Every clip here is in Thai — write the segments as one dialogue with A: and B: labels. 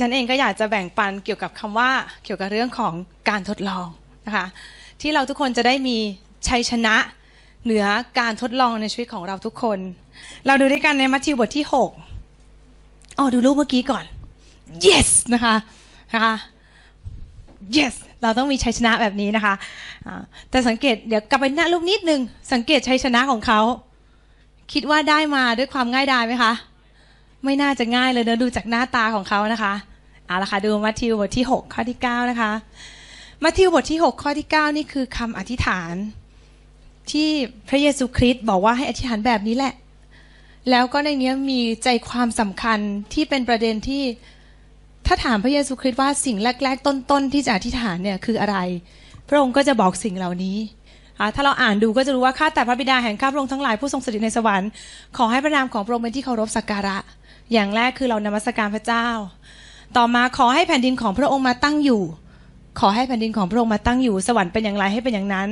A: ฉันเองก็อยากจะแบ่งปันเกี่ยวกับคำว่าเกี่ยวกับเรื่องของการทดลองนะคะ ที่เราทุกคนจะได้มีชัยชนะเหนือการทดลองในชีวิตของเราทุกคน เราดูด้วยกันในมัทธิวบทที่6อ๋อ ดูรูปเมื่อกี้ก่อน yes นะคะนะคะ yes เราต้องมีชัยชนะแบบนี้นะคะแต่สังเกตเดี๋ยวกลับไปหน้ารูปนิดนึงสังเกตชัยชนะของเขา คิดว่าได้มาด้วยความง่ายดายไหมคะไม่น่าจะง่ายเลยนะดูจากหน้าตาของเขานะคะเอาละค่ะดูมัทธิวบทที่6ข้อที่9นะคะมัทธิวบทที่6ข้อที่9 นี่คือคำอธิษฐาน ที่พระเยซูคริสต์บอกว่าให้อธิษฐานแบบนี้แหละ แล้วก็ในนี้มีใจความสำคัญที่เป็นประเด็นที่ถ้าถามพระเยซูคริสต์ว่าสิ่งแรกๆ ต้นๆที่จะอธิษฐานเนี่ยคืออะไร พระองค์ก็จะบอกสิ่งเหล่านี้ถ้าเราอ่านดูก็จะรู้ว่าข้าแต่พระบิดาแห่งข้าพระองค์ทั้งหลายผู้ทรงสถิตในสวรรค์ขอให้พระนามของพระองค์เป็นที่เคารพสักการะอย่างแรกคือเรานมัสการพระเจ้า ต่อมาขอให้แผ่นดินของพระองค์มาตั้งอยู่ ขอให้แผ่นดินของพระองค์มาตั้งอยู่ สวรรค์เป็นอย่างไรให้เป็นอย่างนั้น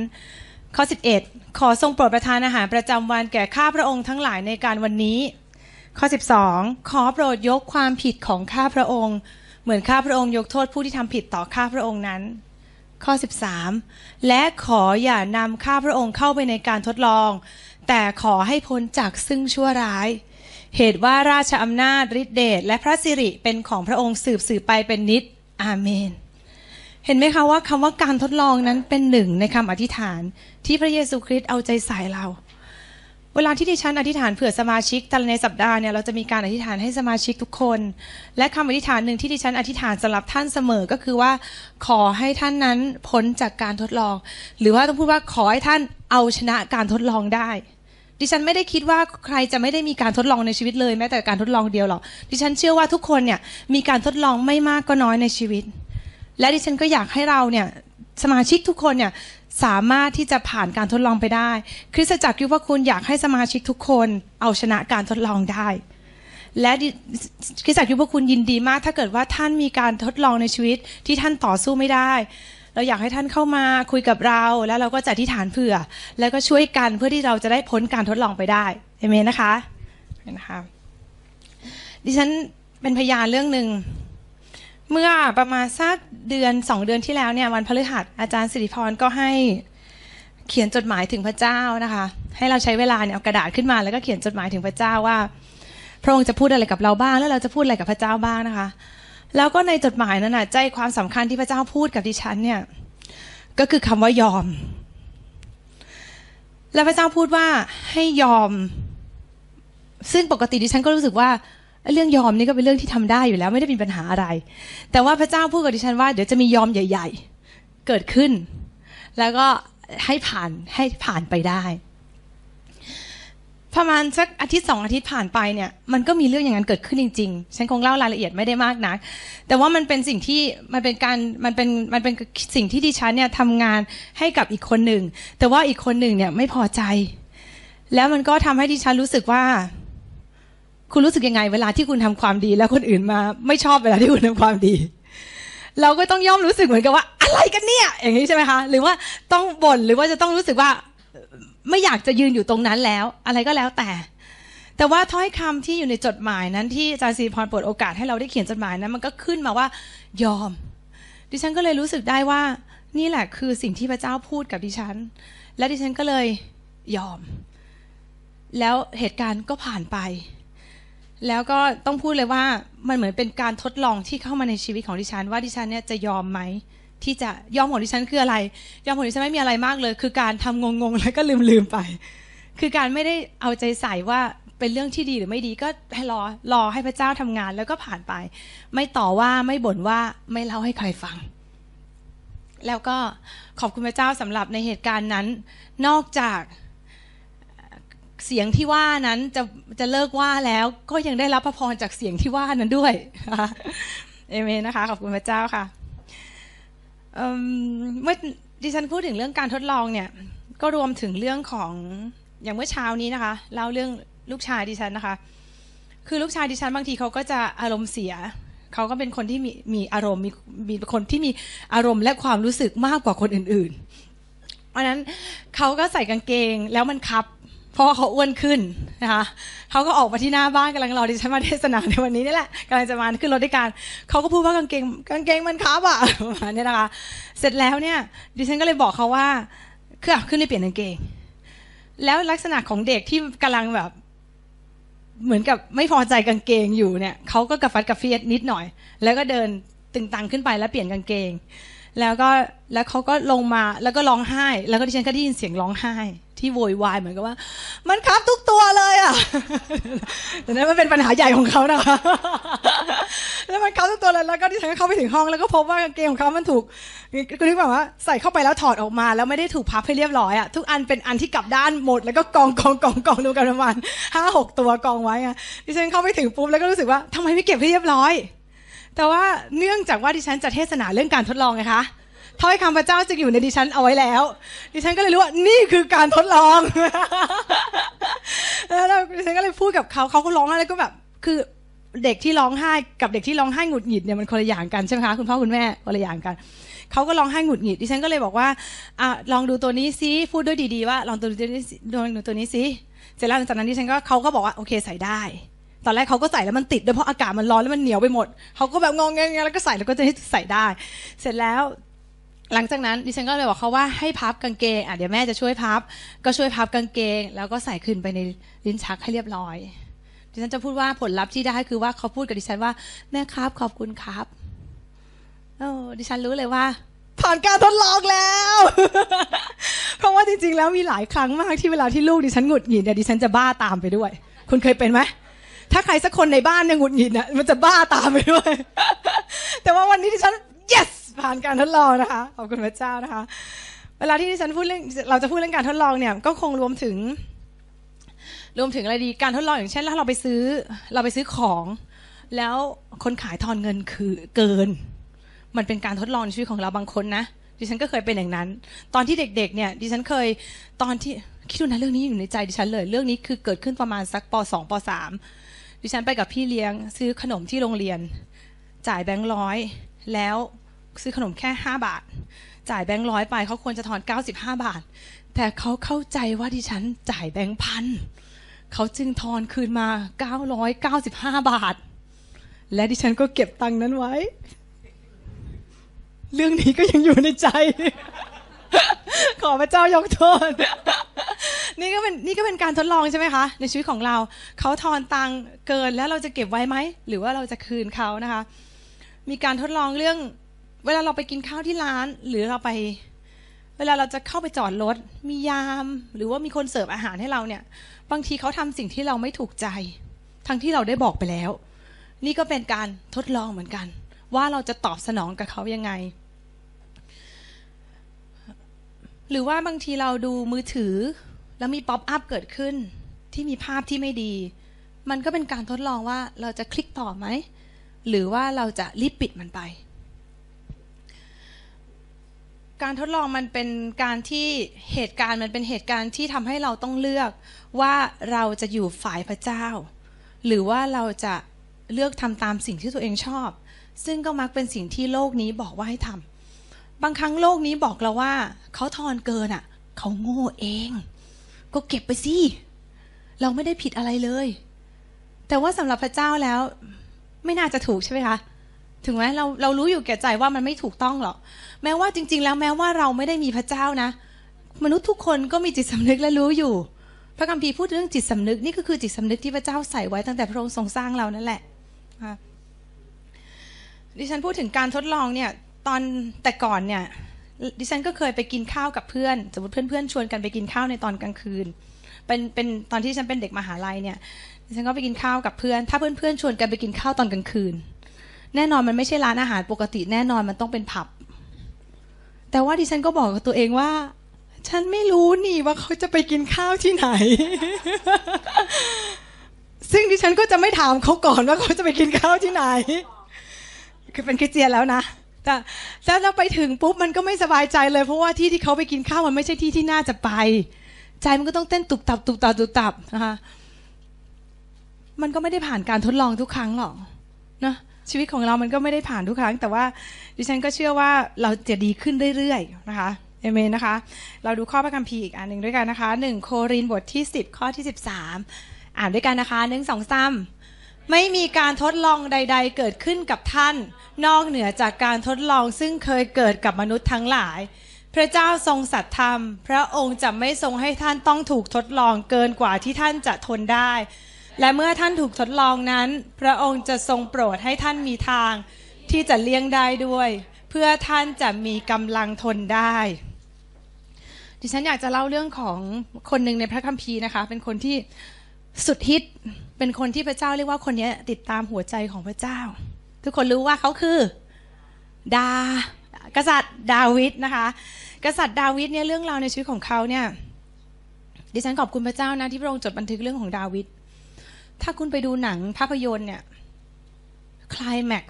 A: ข้อ 11 ขอทรงโปรดประทานอาหารประจำวันแก่ข้าพระองค์ทั้งหลายในการวันนี้ ข้อ 12 ขอโปรดยกความผิดของข้าพระองค์ เหมือนข้าพระองค์ยกโทษผู้ที่ทำผิดต่อข้าพระองค์นั้น ข้อ 13 และขออย่านำข้าพระองค์เข้าไปในการทดลอง แต่ขอให้พ้นจากซึ่งชั่วร้ายเหตุว่าราชอำนาจฤทธิเดชและพระสิริเป็นของพระองค์สืบสืบไปเป็นนิด อาเมน เห็นไหมคะว่าคำว่าการทดลองนั้นเป็นหนึ่งในคำอธิษฐานที่พระเยซูคริสต์เอาใจใส่เรา เวลาที่ดิฉันอธิษฐานเผื่อสมาชิกแต่ในสัปดาห์เนี่ยเราจะมีการอธิษฐานให้สมาชิกทุกคน และคำอธิษฐานหนึ่งที่ดิฉันอธิษฐานสำหรับท่านเสมอ ก็คือว่า ขอให้ท่านนั้นพ้นจากการทดลอง หรือว่าต้องพูดว่าขอให้ท่านเอาชนะการทดลองได้ดิฉันไม่ได้คิดว่าใครจะไม่ได้มีการทดลองในชีวิตเลยแม้แต่การทดลองเดียวหรอก ดิฉันเชื่อว่าทุกคนเนี่ยมีการทดลองไม่มากก็น้อยในชีวิต และดิฉันก็อยากให้เราเนี่ยสมาชิกทุกคนเนี่ยสามารถที่จะผ่านการทดลองไปได้ คริสตจักรยุวคุณอยากให้สมาชิกทุกคน เอาชนะการทดลองได้ และคริสตจักรยุวคุณยินดีมาก ถ้าเกิดว่าท่านมีการทดลองในชีวิต ที่ท่านต่อสู้ไม่ได้เราอยากให้ท่านเข้ามาคุยกับเรา แล้วเราก็จะอธิษฐานเผื่อ แล้วก็ช่วยกันเพื่อที่เราจะได้พ้นการทดลองไปได้เอเมนนะคะเนะคะ ดิฉันเป็นพยานเรื่องหนึ่งเมื่อประมาณสักเดือนสองเดือนที่แล้วเนี่ย วันพฤหัส อาจารย์สิริพรก็ให้เขียนจดหมายถึงพระเจ้านะคะ ให้เราใช้เวลาเนี่ยเอากระดาษขึ้นมา แล้วก็เขียนจดหมายถึงพระเจ้าว่า พระองค์จะพูดอะไรกับเราบ้างแล้วเราจะพูดอะไรกับพระเจ้าบ้างนะคะแล้วก็ในจดหมายนั้นน่ะใจความสำคัญที่พระเจ้าพูดกับดิฉันเนี่ยก็คือคำว่ายอม แล้วพระเจ้าพูดว่าให้ยอม ซึ่งปกติดิฉันก็รู้สึกว่าเรื่องยอมนี่ก็เป็นเรื่องที่ทำได้อยู่แล้ว ไม่ได้มีปัญหาอะไร แต่ว่าพระเจ้าพูดกับดิฉันว่าเดี๋ยวจะมียอมใหญ่ ๆเกิดขึ้น แล้วก็ให้ผ่านให้ผ่านไปได้ประมาณสักอาทิตย์สองอาทิตย์ผ่านไปเนี่ยมันก็มีเรื่องอย่างนั้นเกิดขึ้นจริงๆ ฉันคงเล่ารายละเอียดไม่ได้มากนักแต่ว่ามันเป็นสิ่งที่มันเป็นการมันเป็นมันเป็นสิ่งที่ดิฉันเนี่ยทำงานให้กับอีกคนหนึ่ง แต่ว่าอีกคนหนึ่งเนี่ยไม่พอใจ แล้วมันก็ทำให้ดิฉันรู้สึกว่า คุณรู้สึกยังไง เวลาที่คุณทำความดี แล้วคนอื่นมาไม่ชอบเวลาที่คุณทำความดี เราก็ต้องย่อมรู้สึกเหมือนกับว่าอะไรกันเนี่ย อย่างนี้ใช่ไหมคะหรือว่าต้องบ่นหรือว่าจะต้องรู้สึกว่าไม่อยากจะยืนอยู่ตรงนั้นแล้ว อะไรก็แล้วแต่ แต่ว่าถ้อยคำที่อยู่ในจดหมาย นั้น ที่อาจารย์สีพรเปิดโอกาสให้เราได้เขียนจดหมายนั้น มันก็ขึ้นมาว่า ยอม ดิฉันก็เลยรู้สึกได้ว่า นี่แหละคือสิ่งที่พระเจ้าพูดกับดิฉัน และดิฉันก็เลยยอม แล้วเหตุการณ์ก็ผ่านไป แล้วก็ต้องพูดเลยว่า มันเหมือนเป็นการทดลองที่เข้ามาในชีวิตของดิฉัน ว่าดิฉันเนี่ยจะยอมไหมที่จะ ยอมของดิฉันคืออะไรยอมของดิฉันไม่มีอะไรมากเลย คือการทำงงๆแล้วก็ลืมๆไป คือการไม่ได้เอาใจใส่ว่าเป็นเรื่องที่ดีหรือไม่ดีก็ให้รอรอให้พระเจ้าทำงาน แล้วก็ผ่านไป ไม่ต่อว่าไม่บ่นว่าไม่เล่าให้ใครฟัง แล้วก็ขอบคุณพระเจ้าสำหรับในเหตุการณ์นั้น นอกจากเสียงที่ว่านั้นจะจะเลิกว่าแล้วก็ยังได้รับพระพรจากเสียงที่ว่านั้นด้วยเอเมนนะคะ ขอบคุณพระเจ้าค่ะเมื่อดิฉันพูดถึงเรื่องการทดลองเนี่ยก็รวมถึงเรื่องของอย่างเมื่อเช้านี้นะคะเล่าเรื่องลูกชายดิฉันนะคะ คือลูกชายดิฉันบางทีเขาก็จะอารมณ์เสีย เขาก็เป็นคนที่มีมีอารมณ์มีมีคนที่มีอารมณ์และความรู้สึกมากกว่าคนอื่นๆเพราะนั้นเขาก็ใส่กางเกงแล้วมันคับพราะว่าเขาอ้วนขึ้นนะคะ เขาก็ออกมาที่หน้าบ้านกำลังรอดิฉันมาเทศนาในวันนี้นี่แหละกำลังจะมาขึ้นรถด้วยกันเขาก็พูดว่ากางเกง กางเกงมันครับอ่ะมานี้นะคะเสร็จแล้วเนี่ย ดิฉันก็เลยบอกเขาว่าคือขึ้นไปเปลี่ยนกางเกง แล้วลักษณะของเด็กที่กำลังแบบ เหมือนกับไม่พอใจกางเกงอยู่เนี่ยเขาก็กระฟัดกระเฟียดนิดหน่อย แล้วก็เดินตึงตังขึ้นไปแล้วเปลี่ยนกางเกง แล้วก็แล้วเขาก็ลงมาแล้วก็ร้องไห้แล้วก็ดิฉันก็ได้ยินเสียงร้องไห้ที่โวยวายเหมือนกับว่า มันครับทุกตัวเลยอ่ะแต่นั้นมันเป็นปัญหาใหญ่ของเขานะคะแล้วมันครับทุกตัวเลย แล้วก็ที่ฉันเข้าไปถึงห้อง แล้วก็พบว่ากางเกงของเขามันถูกคืนึกแบบว่า ใส่เข้าไปแล้วถอดออกมา แล้วไม่ได้ถูกพับให้เรียบร้อยอ่ะ ทุกอันเป็นอันที่กลับด้านหมดแล้วก็กองกองกองกองดูกันประมาณห้าหกตัวกองไว้อ่ะ ดิฉันเข้าไปถึงปุ๊บแล้วก็รู้สึกว่า ทำไมไม่เก็บให้เรียบร้อย แต่ว่าเนื่องจากว่าดิฉันจะเทศนาเรื่องการทดลองไงคะถ้อยคำพระเจ้าจะอยู่ในดิฉันเอาไว้แล้ว ดิฉันก็เลยรู้ว่านี่คือการทดลอง แล้วดิฉันก็เลยพูดกับเขา เขาก็ร้องอะไรก็แบบ คือเด็กที่ร้องไห้กับเด็กที่ร้องไห้หงุดหงิดเนี่ยมันคนละอย่างกันใช่ไหมคะคุณพ่อคุณแม่คนละอย่างกัน เขาก็ร้องไห้หงุดหงิด ดิฉันก็เลยบอกว่า อ่ะลองดูตัวนี้ซิ พูดด้วยดีๆว่าลองดูตัวนี้ลองดูตัวนี้ซิเสร็จแล้วหลังจากนั้นดิฉันก็เขาก็บอกว่าโอเคใส่ได้ ตอนแรกเขาก็ใส่แล้วมันติดด้วยเพราะอากาศมันร้อนแล้วมันเหนียวไปหมด เขาก็แบบงงเงี้ยแล้วก็ใส่แล้วก็จะใส่ได้ เสร็จแล้วหลังจากนั้นดิฉันก็เลยบอกเขาว่าให้ พับกางเกงอ่ะเดี๋ยวแม่จะช่วยพับ ก็ช่วยพับกางเกงแล้วก็ใส่ขึ้นไปในลิ้นชักให้เรียบร้อย ดิฉันจะพูดว่าผลลัพธ์ที่ได้คือว่าเขาพูดกับดิฉันว่าแม่ครับ ขอบคุณครับโอ้ดิฉันรู้เลยว่าผ่านการทดลองแล้ว เพราะว่าจริง ๆ แล้วมีหลายครั้งมากที่เวลาที่ลูกดิฉันหงุดหงิดเนี่ยดิฉันจะบ้าตามไปด้วย คุณเคยเป็นไหม ถ้าใครสักคนในบ้านเนี่ยหงุดหงิดนะมันจะบ้าตามไปด้วย แต่ว่าวันนี้ดิฉัน yes ผ่านการทดลองนะคะขอบคุณพระเจ้านะคะ เวลาที่ดิฉันพูดเรื่องเราจะพูดเรื่องการทดลองเนี่ย ก็คงรวมถึง รวมถึงอะไรดีการทดลองอย่างเช่นถ้าเราไปซื้อเราไปซื้อของ แล้ว คนขายทอนเงินคือเกิน มันเป็นการทดลองชีวิตของเราบางคนนะดิฉันก็เคยเป็นอย่างนั้น ตอนที่เด็ก ๆ เนี่ย ดิฉันเคยตอนที่คิดดูนะเรื่องนี้อยู่ในใจ ดิฉันเลยเรื่องนี้คือเกิดขึ้นประมาณสักปสองปสามดิฉันไปกับพี่เลี้ยงซื้อขนมที่โรงเรียน จ่ายแบงค์ร้อยแล้วซื้อขนมแค่ 5 บาท จ่ายแบงค์ร้อยไปเขาควรจะถอน 95 บาท แต่เขาเข้าใจว่าดิฉันจ่ายแบงค์พันเขาจึงถอนคืนมา995บาท และดิฉันก็เก็บตังค์นั้นไว้ เรื่องนี้ก็ยังอยู่ในใจ ขอพระเจ้ายกโทษ นี่ก็เป็นนี่ก็เป็นการทดลองใช่ไหมคะ ในชีวิตของเราเขาทอนตังเกินแล้วเราจะเก็บไว้ไหม หรือว่าเราจะคืนเขานะคะ มีการทดลองเรื่องเวลาเราไปกินข้าวที่ร้านหรือเราไป เวลาเราจะเข้าไปจอดรถ มียาม หรือว่ามีคนเสิร์ฟอาหารให้เราเนี่ย บางทีเขาทำสิ่งที่เราไม่ถูกใจ ทั้งที่เราได้บอกไปแล้ว นี่ก็เป็นการทดลองเหมือนกัน ว่าเราจะตอบสนองกับเขายังไง หรือว่าบางทีเราดูมือถือแล้วมีป๊อปอัพเกิดขึ้นที่มีภาพที่ไม่ดี มันก็เป็นการทดลองว่าเราจะคลิกต่อไหมหรือว่าเราจะรีบปิดมันไปการทดลองมันเป็นการที่เหตุการณ์มันเป็นเหตุการณ์ที่ทำให้เราต้องเลือก ว่าเราจะอยู่ฝ่ายพระเจ้า หรือว่าเราจะเลือกทำตามสิ่งที่ตัวเองชอบ ซึ่งก็มักเป็นสิ่งที่โลกนี้บอกว่าให้ทำบางครั้งโลกนี้บอกเราว่า เขาทอนเกินอ่ะเขาโง่เอง ก็เก็บไปสิเราไม่ได้ผิดอะไรเลย แต่ว่าสำหรับพระเจ้าแล้ว ไม่น่าจะถูกใช่ไหมคะถึงแม้เราเรารู้อยู่แก่ใจว่ามันไม่ถูกต้องหรอก แม้ว่าจริงๆแล้วแม้ว่าเราไม่ได้มีพระเจ้านะมนุษย์ทุกคนก็มีจิตสำนึกและรู้อยู่ พระคัมภีร์พูดเรื่องจิตสำนึกนี่ก็คือจิตสำนึกที่พระเจ้าใส่ไว้ตั้งแต่พระองค์ทรงสร้างเรานั่นแหละดิฉันพูดถึงการทดลองเนี่ยตอนแต่ก่อนเนี่ยดิฉันก็เคยไปกินข้าวกับเพื่อน สมมติเพื่อนๆชวนกันไปกินข้าวในตอนกลางคืนเป็นเป็นตอนที่ฉันเป็นเด็กมหาลัยเนี่ย ดิฉันก็ไปกินข้าวกับเพื่อน ถ้าเพื่อนๆชวนกันไปกินข้าวตอนกลางคืนแน่นอนมันไม่ใช่ร้านอาหารปกติแน่นอนมันต้องเป็นผับ แต่ว่าดิฉันก็บอกกับตัวเองว่า ฉันไม่รู้นี่ว่าเขาจะไปกินข้าวที่ไหน ซึ่งดิฉันก็จะไม่ถามเขาก่อนว่าเขาจะไปกินข้าวที่ไหน คือเป็นคริสเตียนแล้วนะ แต่แล้วเราไปถึงปุ๊บมันก็ไม่สบายใจเลย เพราะว่าที่ที่เขาไปกินข้าวมันไม่ใช่ที่ที่น่าจะไป ใจมันก็ต้องเต้นตุบตับตุบตับตุบตับนะคะมันก็ไม่ได้ผ่านการทดลองทุกครั้งหรอกนะชีวิตของเรา มันก็ไม่ได้ผ่านทุกครั้ง แต่ว่าดิฉันก็เชื่อว่าเราจะดีขึ้นเรื่อย ๆ นะคะ เอเมนนะคะ เราดูข้อพระคัมภีร์อีกอันหนึ่งด้วยกันนะคะหนึ่งโครินบทที่ 10 ข้อที่ 13 อ่านด้วยกันนะคะ หนึ่งสองสามไม่มีการทดลองใด ๆ เกิดขึ้นกับท่าน นอกเหนือจากการทดลองซึ่งเคยเกิดกับมนุษย์ทั้งหลาย พระเจ้าทรงสัตย์ธรรม พระองค์จะไม่ทรงให้ท่านต้องถูกทดลองเกินกว่าที่ท่านจะทนได้และเมื่อท่านถูกทดลองนั้น พระองค์จะทรงโปรดให้ท่านมีทางที่จะเลี่ยงได้ด้วย เพื่อท่านจะมีกำลังทนได้ ดิฉันอยากจะเล่าเรื่องของคนหนึ่งในพระคัมภีร์นะคะ เป็นคนที่สุดฮิตเป็นคนที่พระเจ้าเรียกว่าคนนี้ติดตามหัวใจของพระเจ้า ทุกคนรู้ว่าเขาคือดา กษัตริย์ดาวิดนะคะ กษัตริย์ดาวิดเนี่ยเรื่องราวในชีวิตของเขาเนี่ย ดิฉันขอบคุณพระเจ้านะที่พระองค์จดบันทึกเรื่องของดาวิดถ้าคุณไปดูหนังภาพยนตร์เนี่ยคลายแม็ก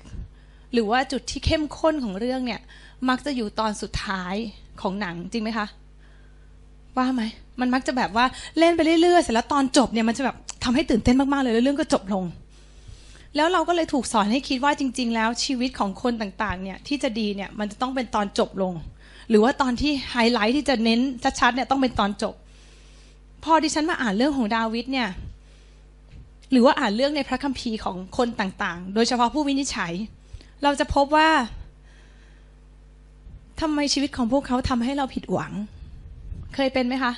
A: หรือว่าจุดที่เข้มข้นของเรื่องเนี่ย มักจะอยู่ตอนสุดท้ายของหนังจริงไหมคะ ว่าไหมมันมักจะแบบว่าเล่นไปเรื่อยๆเสร็จแล้วตอนจบเนี่ย มันจะแบบทำให้ตื่นเต้นมากๆเลยแล้วเรื่องก็จบลง แล้วเราก็เลยถูกสอนให้คิดว่าจริงๆ แล้วชีวิตของคนต่างๆ เนี่ย ที่จะดีเนี่ย มันจะต้องเป็นตอนจบลงหรือว่าตอนที่ไฮไลท์ที่จะเน้นชัดๆเนี่ยต้องเป็นตอนจบพอดิฉันมาอ่านเรื่องของดาวิดเนี่ยหรือว่าอ่านเรื่องในพระคัมภีร์ของคนต่างๆ โดยเฉพาะผู้วินิจฉัย เราจะพบว่าทำไมชีวิตของพวกเขาทำให้เราผิดหวัง เคยเป็นไหมคะ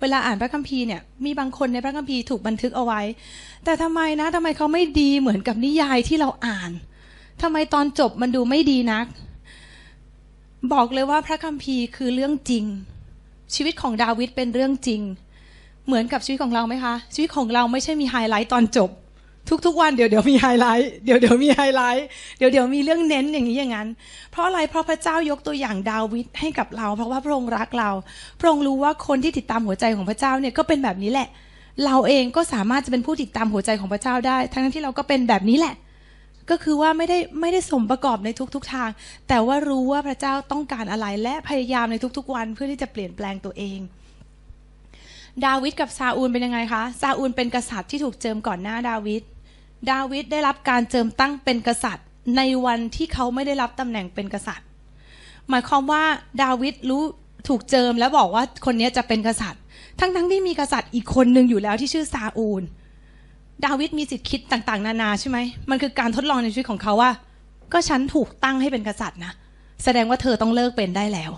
A: เวลาอ่านพระคัมภีร์เนี่ยมีบางคนในพระคัมภีร์ถูกบันทึกเอาไว้ แต่ทำไมนะทำไมเขาไม่ดีเหมือนกับนิยายที่เราอ่านทำไมตอนจบมันดูไม่ดีนัก บอกเลยว่าพระคัมภีร์คือเรื่องจริง ชีวิตของดาวิดเป็นเรื่องจริงเหมือนกับชีวิตของเราไหมคะ ชีวิตของเราไม่ใช่มีไฮไลท์ตอนจบ ทุกๆวันเดี๋ยวเดี๋ยวมีไฮไลท์เดี๋ยวเดี๋ยวมีไฮไลท์เดี๋ยวเดี๋ยวมีเรื่องเน้นอย่างนี้อย่างนั้น เพราะอะไรเพราะพระเจ้ายกตัวอย่างดาวิดให้กับเรา เพราะว่าพระองค์รักเราพระองค์รู้ว่าคนที่ติดตามหัวใจของพระเจ้าเนี่ยก็เป็นแบบนี้แหละ เราเองก็สามารถจะเป็นผู้ติดตามหัวใจของพระเจ้าได้ ทั้งที่เราก็เป็นแบบนี้แหละ ก็คือว่าไม่ได้ไม่ได้สมประกอบในทุกๆทางแต่ว่ารู้ว่าพระเจ้าต้องการอะไรและพยายามในทุกๆ วันเพื่อที่จะเปลี่ยนแปลงตัวเองดาวิดกับซาอูลเป็นยังไงคะ ซาอูลเป็นกษัตริย์ที่ถูกเจิมก่อนหน้า ดาวิด ดาวิดได้รับการเจิมตั้งเป็นกษัตริย์ ในวันที่เขาไม่ได้รับตำแหน่งเป็นกษัตริย์ หมายความว่า ดาวิดรู้ถูกเจิมแล้วบอกว่าคนนี้จะเป็นกษัตริย์ ทั้งๆทที่มีกษัตริย์อีกคนหนึ่งอยู่แล้วที่ชื่อซาอูล ดาวิดมีสิทธิคิดต่างๆ นานาใช่ไหม มันคือการทดลองในชีวิตของเขาว่า ก็ฉันถูกตั้งให้เป็นกษัตริย์นะ แสดงว่าเธอต้องเลิกเป็นได้แล้ว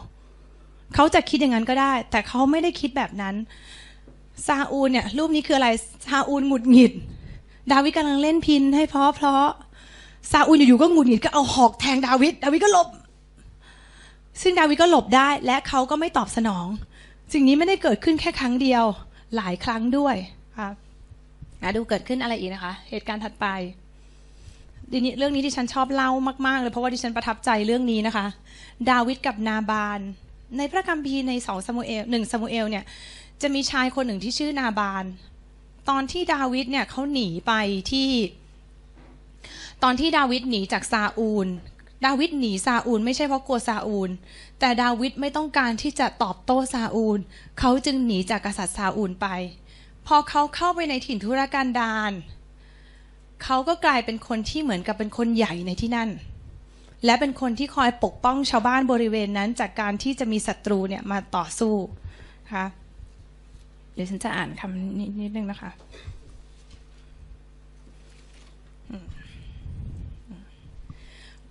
A: เขาจะคิดอย่างนั้นก็ได้ แต่เขาไม่ได้คิดแบบนั้นซาอูลเนี่ยรูปนี้คืออะไรซาอูลหงุดหงิด ดาวิดกำลังเล่นพินให้เพาะเพราะซาอูลอยู่ๆก็หงุดหงิดก็เอาหอกแทงดาวิดดาวิดก็หลบ ซึ่งดาวิดก็หลบได้และเขาก็ไม่ตอบสนองสิ่งนี้ไม่ได้เกิดขึ้นแค่ครั้งเดียวหลายครั้งด้วยค่ะดูเกิดขึ้นอะไรอีกนะคะ เหตุการณ์ถัดไปดีนี้เรื่องนี้ที่ฉันชอบเล่ามาก ๆเลยเพราะว่าที่ฉันประทับใจเรื่องนี้นะคะ ดาวิดกับนาบานในพระคัมภีร์ในสองสมูเอลหนึ่งสมูเอลเนี่ยจะมีชายคนหนึ่งที่ชื่อนาบาน ตอนที่ดาวิดเนี่ยเขาหนีไปที่ ตอนที่ดาวิดหนีจากซาอูล ดาวิดหนีซาอูล ไม่ใช่เพราะกลัวซาอูล แต่ดาวิดไม่ต้องการที่จะตอบโต้ซาอูล เขาจึงหนีจากกษัตริย์ซาอูลไป พอเขาเข้าไปในถิ่นธุรกันดารเขาก็กลายเป็นคนที่เหมือนกับเป็นคนใหญ่ในที่นั่น และเป็นคนที่คอยปกป้องชาวบ้านบริเวณนั้นจากการที่จะมีศัตรูเนี่ยมาต่อสู้ค่ะเดี๋ยวฉันจะอ่านคำนิดนิดนึงนะคะ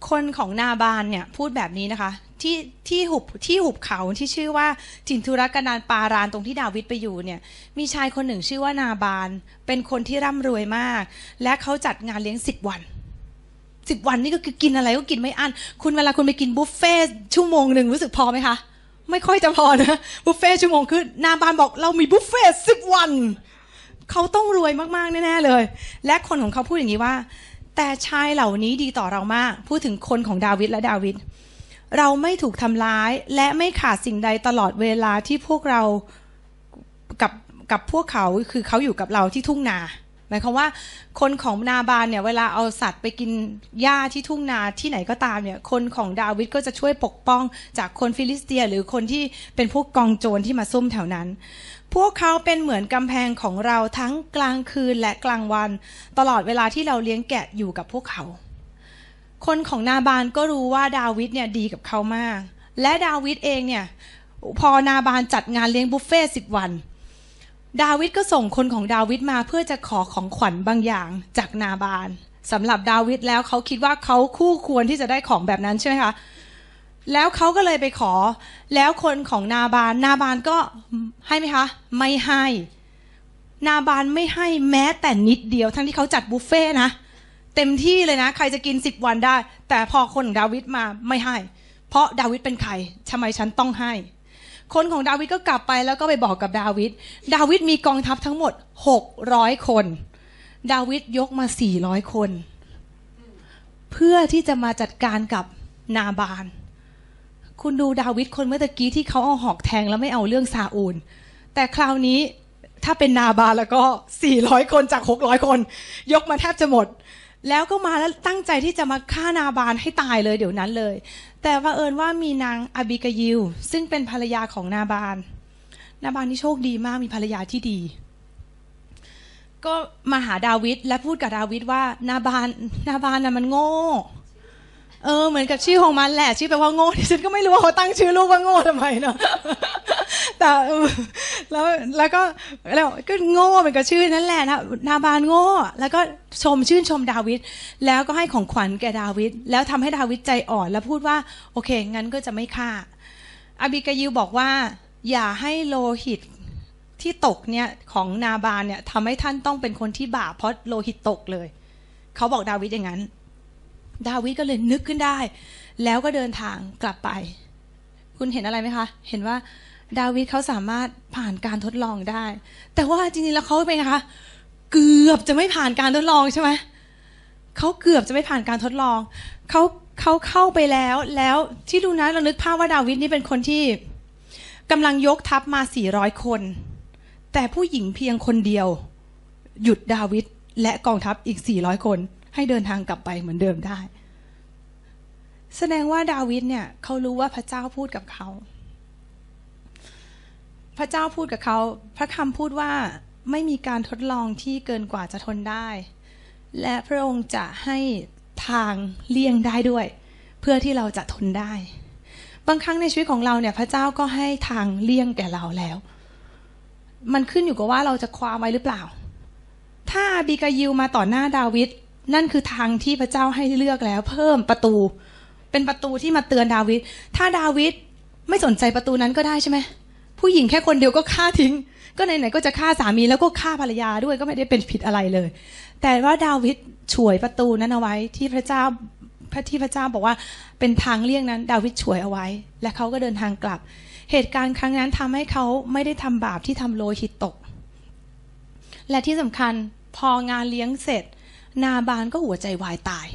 A: คนของนาบานเนี่ยพูดแบบนี้นะคะ ที่ที่หุบที่หุบเขาที่ชื่อว่า จินทุรกนานปารานตรงที่ดาวิดไปอยู่เนี่ย มีชายคนหนึ่งชื่อว่านาบาน เป็นคนที่ร่ำรวยมาก และเขาจัดงานเลี้ยงสิบวันสิบวันนี่ก็คือกินอะไรก็กินไม่อั้นคุณเวลาคุณไปกินบุฟเฟ่ชั่วโมงหนึ่งรู้สึกพอไหมคะไม่ค่อยจะพอนะบุฟเฟ่ชั่วโมงคือนาบานบอกเรามีบุฟเฟ่สิบวัน เขาต้องรวยมากๆ แน่ๆเลย และคนของเขาพูดอย่างนี้ว่า แต่ชายเหล่านี้ดีต่อเรามาก พูดถึงคนของดาวิดและดาวิดเราไม่ถูกทำร้ายและไม่ขาดสิ่งใดตลอดเวลาที่พวกเรากับกับพวกเขาคือเขาอยู่กับเราที่ทุ่งนาหมายความว่าคนของนาบานเนี่ยเวลาเอาสัตว์ไปกินหญ้าที่ทุ่งนาที่ไหนก็ตามเนี่ยคนของดาวิดก็จะช่วยปกป้องจากคนฟิลิสเตียหรือคนที่เป็นพวกกองโจรที่มาซุ่มแถวนั้น พวกเขาเป็นเหมือนกำแพงของเราทั้งกลางคืนและกลางวัน ตลอดเวลาที่เราเลี้ยงแกะอยู่กับพวกเขา คนของนาบานก็รู้ว่าดาวิดเนี่ยดีกับเขามาก และดาวิดเองเนี่ยพอนาบานจัดงานเลี้ยงบุฟเฟ่สิบวันดาวิดก็ส่งคนของดาวิดมาเพื่อจะขอของขวัญบางอย่างจากนาบานสำหรับดาวิดแล้วเขาคิดว่าเขาคู่ควรที่จะได้ของแบบนั้นใช่ไหมคะแล้วเขาก็เลยไปขอ แล้วคนของนาบาน นาบานก็ให้ไหมคะ ไม่ให้ นาบานไม่ให้แม้แต่นิดเดียว ทั้งที่เขาจัดบุฟเฟ่นะ เต็มที่เลยนะ ใครจะกินสิบวันได้ แต่พอคนของดาวิดมาไม่ให้เพราะดาวิดเป็นใครทำไมฉันต้องให้คนของดาวิดก็กลับไปแล้วก็ไปบอกกับดาวิด ดาวิดมีกองทัพทั้งหมดหกร้อยคน ดาวิดยกมาสี่ร้อยคน เพื่อที่จะมาจัดการกับนาบาน คุณดูดาวิดคนเมื่อตะกี้ที่เขาเอาหอกแทงแล้วไม่เอาเรื่องซาอูล แต่คราวนี้ถ้าเป็นนาบานแล้วก็400 คนจาก 600 คน ยกมาแทบจะหมด แล้วก็มาแล้วตั้งใจที่จะมาฆ่านาบานให้ตายเลยเดี๋ยวนั้นเลยแต่ว่าเอิญว่ามีนางอบิกยิลซึ่งเป็นภรรยาของนาบาน นาบานที่โชคดีมากมีภรรยาที่ดี ก็มาหาดาวิดและพูดกับดาวิดว่านาบานนาบานน่ะมันโง่เออ เหมือนกับชื่อของมันแหละ ชื่อแปลว่าโง่ดิฉันก็ไม่รู้ว่าเขาตั้งชื่อลูกว่าโง่ทำไมเนาะแต่แล้วแล้วก็แล้ว ก็โง่เหมือนกับชื่อนั่นแหละนะนาบานโง่ แล้วก็ชมชื่นชมดาวิดแล้วก็ให้ของขวัญแก่ดาวิดแล้วทำให้ดาวิดใจอ่อนแล้วพูดว่า โอเคงั้นก็จะไม่ฆ่าอบิกายิวบอกว่า อย่าให้โลหิตที่ตกเนี่ยของนาบานเนี่ยทำให้ท่านต้องเป็นคนที่บาปเพราะโลหิตตกเลย เขาบอกดาวิดอย่างนั้นดาวิดก็เลยนึกขึ้นได้ แล้วก็เดินทางกลับไป คุณเห็นอะไรไหมคะ เห็นว่าดาวิดเขาสามารถผ่านการทดลองได้ แต่ว่าจริงๆแล้วเขาเป็นไงคะ เกือบจะไม่ผ่านการทดลองใช่ไหมเขาเกือบจะไม่ผ่านการทดลองเขาเขาเข้าไปแล้ว แล้วที่ดูนะเรานึกภาพว่า ดาวิดนี่เป็นคนที่กำลังยกทัพมา400คน แต่ผู้หญิงเพียงคนเดียว หยุดดาวิดและกองทัพอีก400คนให้เดินทางกลับไปเหมือนเดิมได้ แสดงว่าดาวิดเนี่ยเขารู้ว่าพระเจ้าพูดกับเขา พระเจ้าพูดกับเขา พระคำพูดว่าไม่มีการทดลองที่เกินกว่าจะทนได้ และพระองค์จะให้ทางเลี่ยงได้ด้วย เพื่อที่เราจะทนได้ บางครั้งในชีวิตของเราเนี่ย พระเจ้าก็ให้ทางเลี่ยงแก่เราแล้ว มันขึ้นอยู่กับว่าเราจะคว้าไว้หรือเปล่า ถ้าาบิกายิวมาต่อหน้าดาวิดนั่นคือทางที่พระเจ้าให้เลือกแล้ว เพิ่มประตูเป็นประตูที่มาเตือนดาวิด ถ้าดาวิด ไม่สนใจประตูนั้นก็ได้ใช่ไหมผู้หญิงแค่คนเดียวก็ฆ่าทิ้ง ก็ไหนๆก็จะฆ่าสามีแล้วก็ฆ่าภรรยาด้วยก็ไม่ได้เป็นผิดอะไรเลย แต่ว่าดาวิดฉวยประตูนั้นเอาไว้ที่พระเจ้าพระที่พระเจ้าบอกว่า เป็นทางเลี่ยงนั้น ดาวิดฉวยเอาไว้ และเขาก็เดินทางกลับ เหตุการณ์ครั้งนั้นทำให้เขาไม่ได้ทำบาปที่ทำโลหิตตก และที่สำคัญพองานเลี้ยงเสร็จนาบานก็หัวใจวายตาย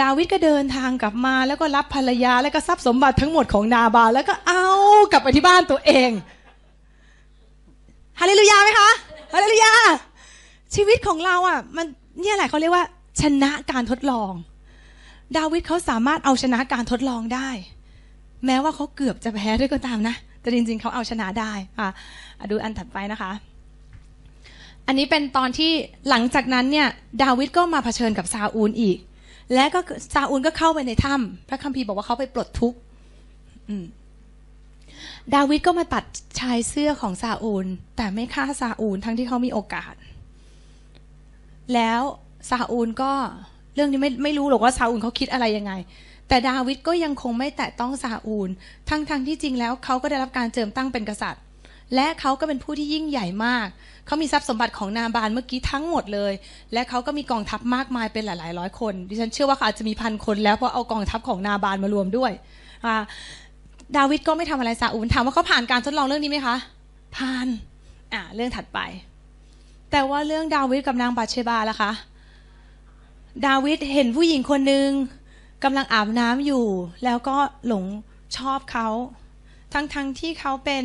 A: ดาวิดก็เดินทางกลับมาแล้วก็รับภรรยาแล้วก็ทรัพย์สมบัติทั้งหมดของนาบานแล้วก็เอากลับไปที่บ้านตัวเอง ฮาเลลูยาไหมคะ ฮาเลลูยา ชีวิตของเราอ่ะ มันเนี่ยแหละเขาเรียกว่าชนะการทดลอง ดาวิดเขาสามารถเอาชนะการทดลองได้ แม้ว่าเขาเกือบจะแพ้ด้วยก็ตามนะ แต่จริงๆเขาเอาชนะได้ค่ะ ดูอันถัดไปนะคะอันนี้เป็นตอนที่หลังจากนั้นเนี่ย ดาวิดก็มาเผชิญกับซาอูลอีก และก็ซาอูลก็เข้าไปในถ้ำพระคัมภีร์บอกว่าเขาไปปลดทุกข์ดาวิดก็มาตัดชายเสื้อของซาอูลแต่ไม่ฆ่าซาอูลทั้งที่เขามีโอกาส แล้วซาอูลก็เรื่องนี้ไม่ไม่รู้หรอกว่าซาอูลเขาคิดอะไรยังไง แต่ดาวิดก็ยังคงไม่แตะต้องซาอูล ทั้งๆงที่จริงแล้ว เขาก็ได้รับการเจิมตั้งเป็นกษัตริย์ และเขาก็เป็นผู้ที่ยิ่งใหญ่มากเขามีทรัพย์สมบัติของนาบานเมื่อกี้ทั้งหมดเลย และเขาก็มีกองทัพมากมายเป็นหลายๆร้อยคน ดิฉันเชื่อว่าเขาอาจจะมีพันคนแล้วเพราะเอากองทัพของนาบานมารวมด้วยดาวิดก็ไม่ทำอะไรซาอูลถามว่าเขาผ่านการทดลองเรื่องนี้ไหมคะผ่านอ่าเรื่องถัดไป แต่ว่าเรื่องดาวิดกับนางบาเชบาล่ะคะดาวิดเห็นผู้หญิงคนหนึ่งกำลังอาบน้ำอยู่ แล้วก็หลงชอบเขาทั้งๆทที่เขาเป็น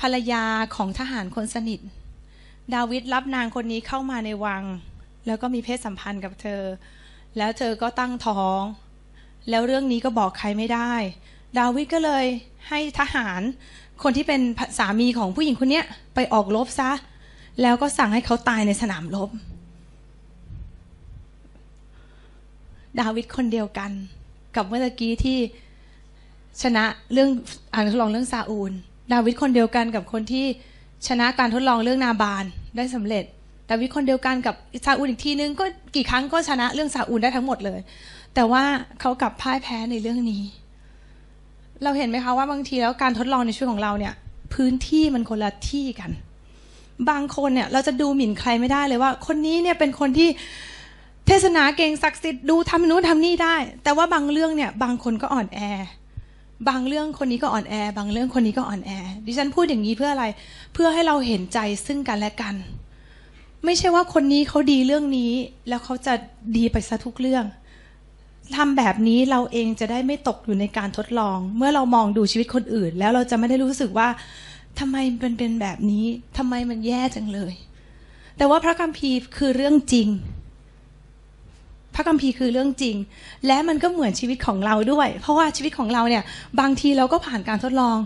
A: ภรรยาของทหารคนสนิทดาวิดรับนางคนนี้เข้ามาในวัง แล้วก็มีเพศสัมพันธ์กับเธอ แล้วเธอก็ตั้งท้อง แล้วเรื่องนี้ก็บอกใครไม่ได้ ดาวิดก็เลยให้ทหารคนที่เป็นสามีของผู้หญิงคนนี้ไปออกรบซะ แล้วก็สั่งให้เขาตายในสนามรบดาวิดคนเดียวกัน กับเมื่อกี้ที่ชนะเรื่องอ่านทดลองเรื่องซาอูลดาวิดคนเดียวกันกับคนที่ชนะการทดลองเรื่องนาบานได้สำเร็จ แต่วิคนเดียวกันกับซาอุลอีกทีนึงก็กี่ครั้งก็ชนะเรื่องซาอุลได้ทั้งหมดเลย แต่ว่าเขากลับพ่ายแพ้ในเรื่องนี้ เราเห็นไหมคะว่าบางทีแล้วการทดลองในชีวิตของเราเนี่ย พื้นที่มันคนละที่กัน บางคนเนี่ยเราจะดูหมิ่นใครไม่ได้เลยว่า คนนี้เนี่ยเป็นคนที่เทศนาเก่งศักดิ์สิทธิ์ดูทำนู้นทำนี่ได้ แต่ว่าบางเรื่องเนี่ย บางคนก็อ่อนแอบางเรื่องคนนี้ก็อ่อนแอ บางเรื่องคนนี้ก็อ่อนแอ ดิฉันพูดอย่างนี้เพื่ออะไรเพื่อให้เราเห็นใจซึ่งกันและกัน ไม่ใช่ว่าคนนี้เขาดีเรื่องนี้ แล้วเขาจะดีไปซะทุกเรื่องทำแบบนี้เราเองจะได้ไม่ตกอยู่ในการทดลอง เมื่อเรามองดูชีวิตคนอื่น แล้วเราจะไม่ได้รู้สึกว่าทำไมมันเป็นแบบนี้ทำไมมันแย่จังเลย แต่ว่าพระคัมภีร์คือเรื่องจริงพระคัมภีร์คือเรื่องจริง และมันก็เหมือนชีวิตของเราด้วย เพราะว่าชีวิตของเราเนี่ย บางทีเราก็ผ่านการทดลอง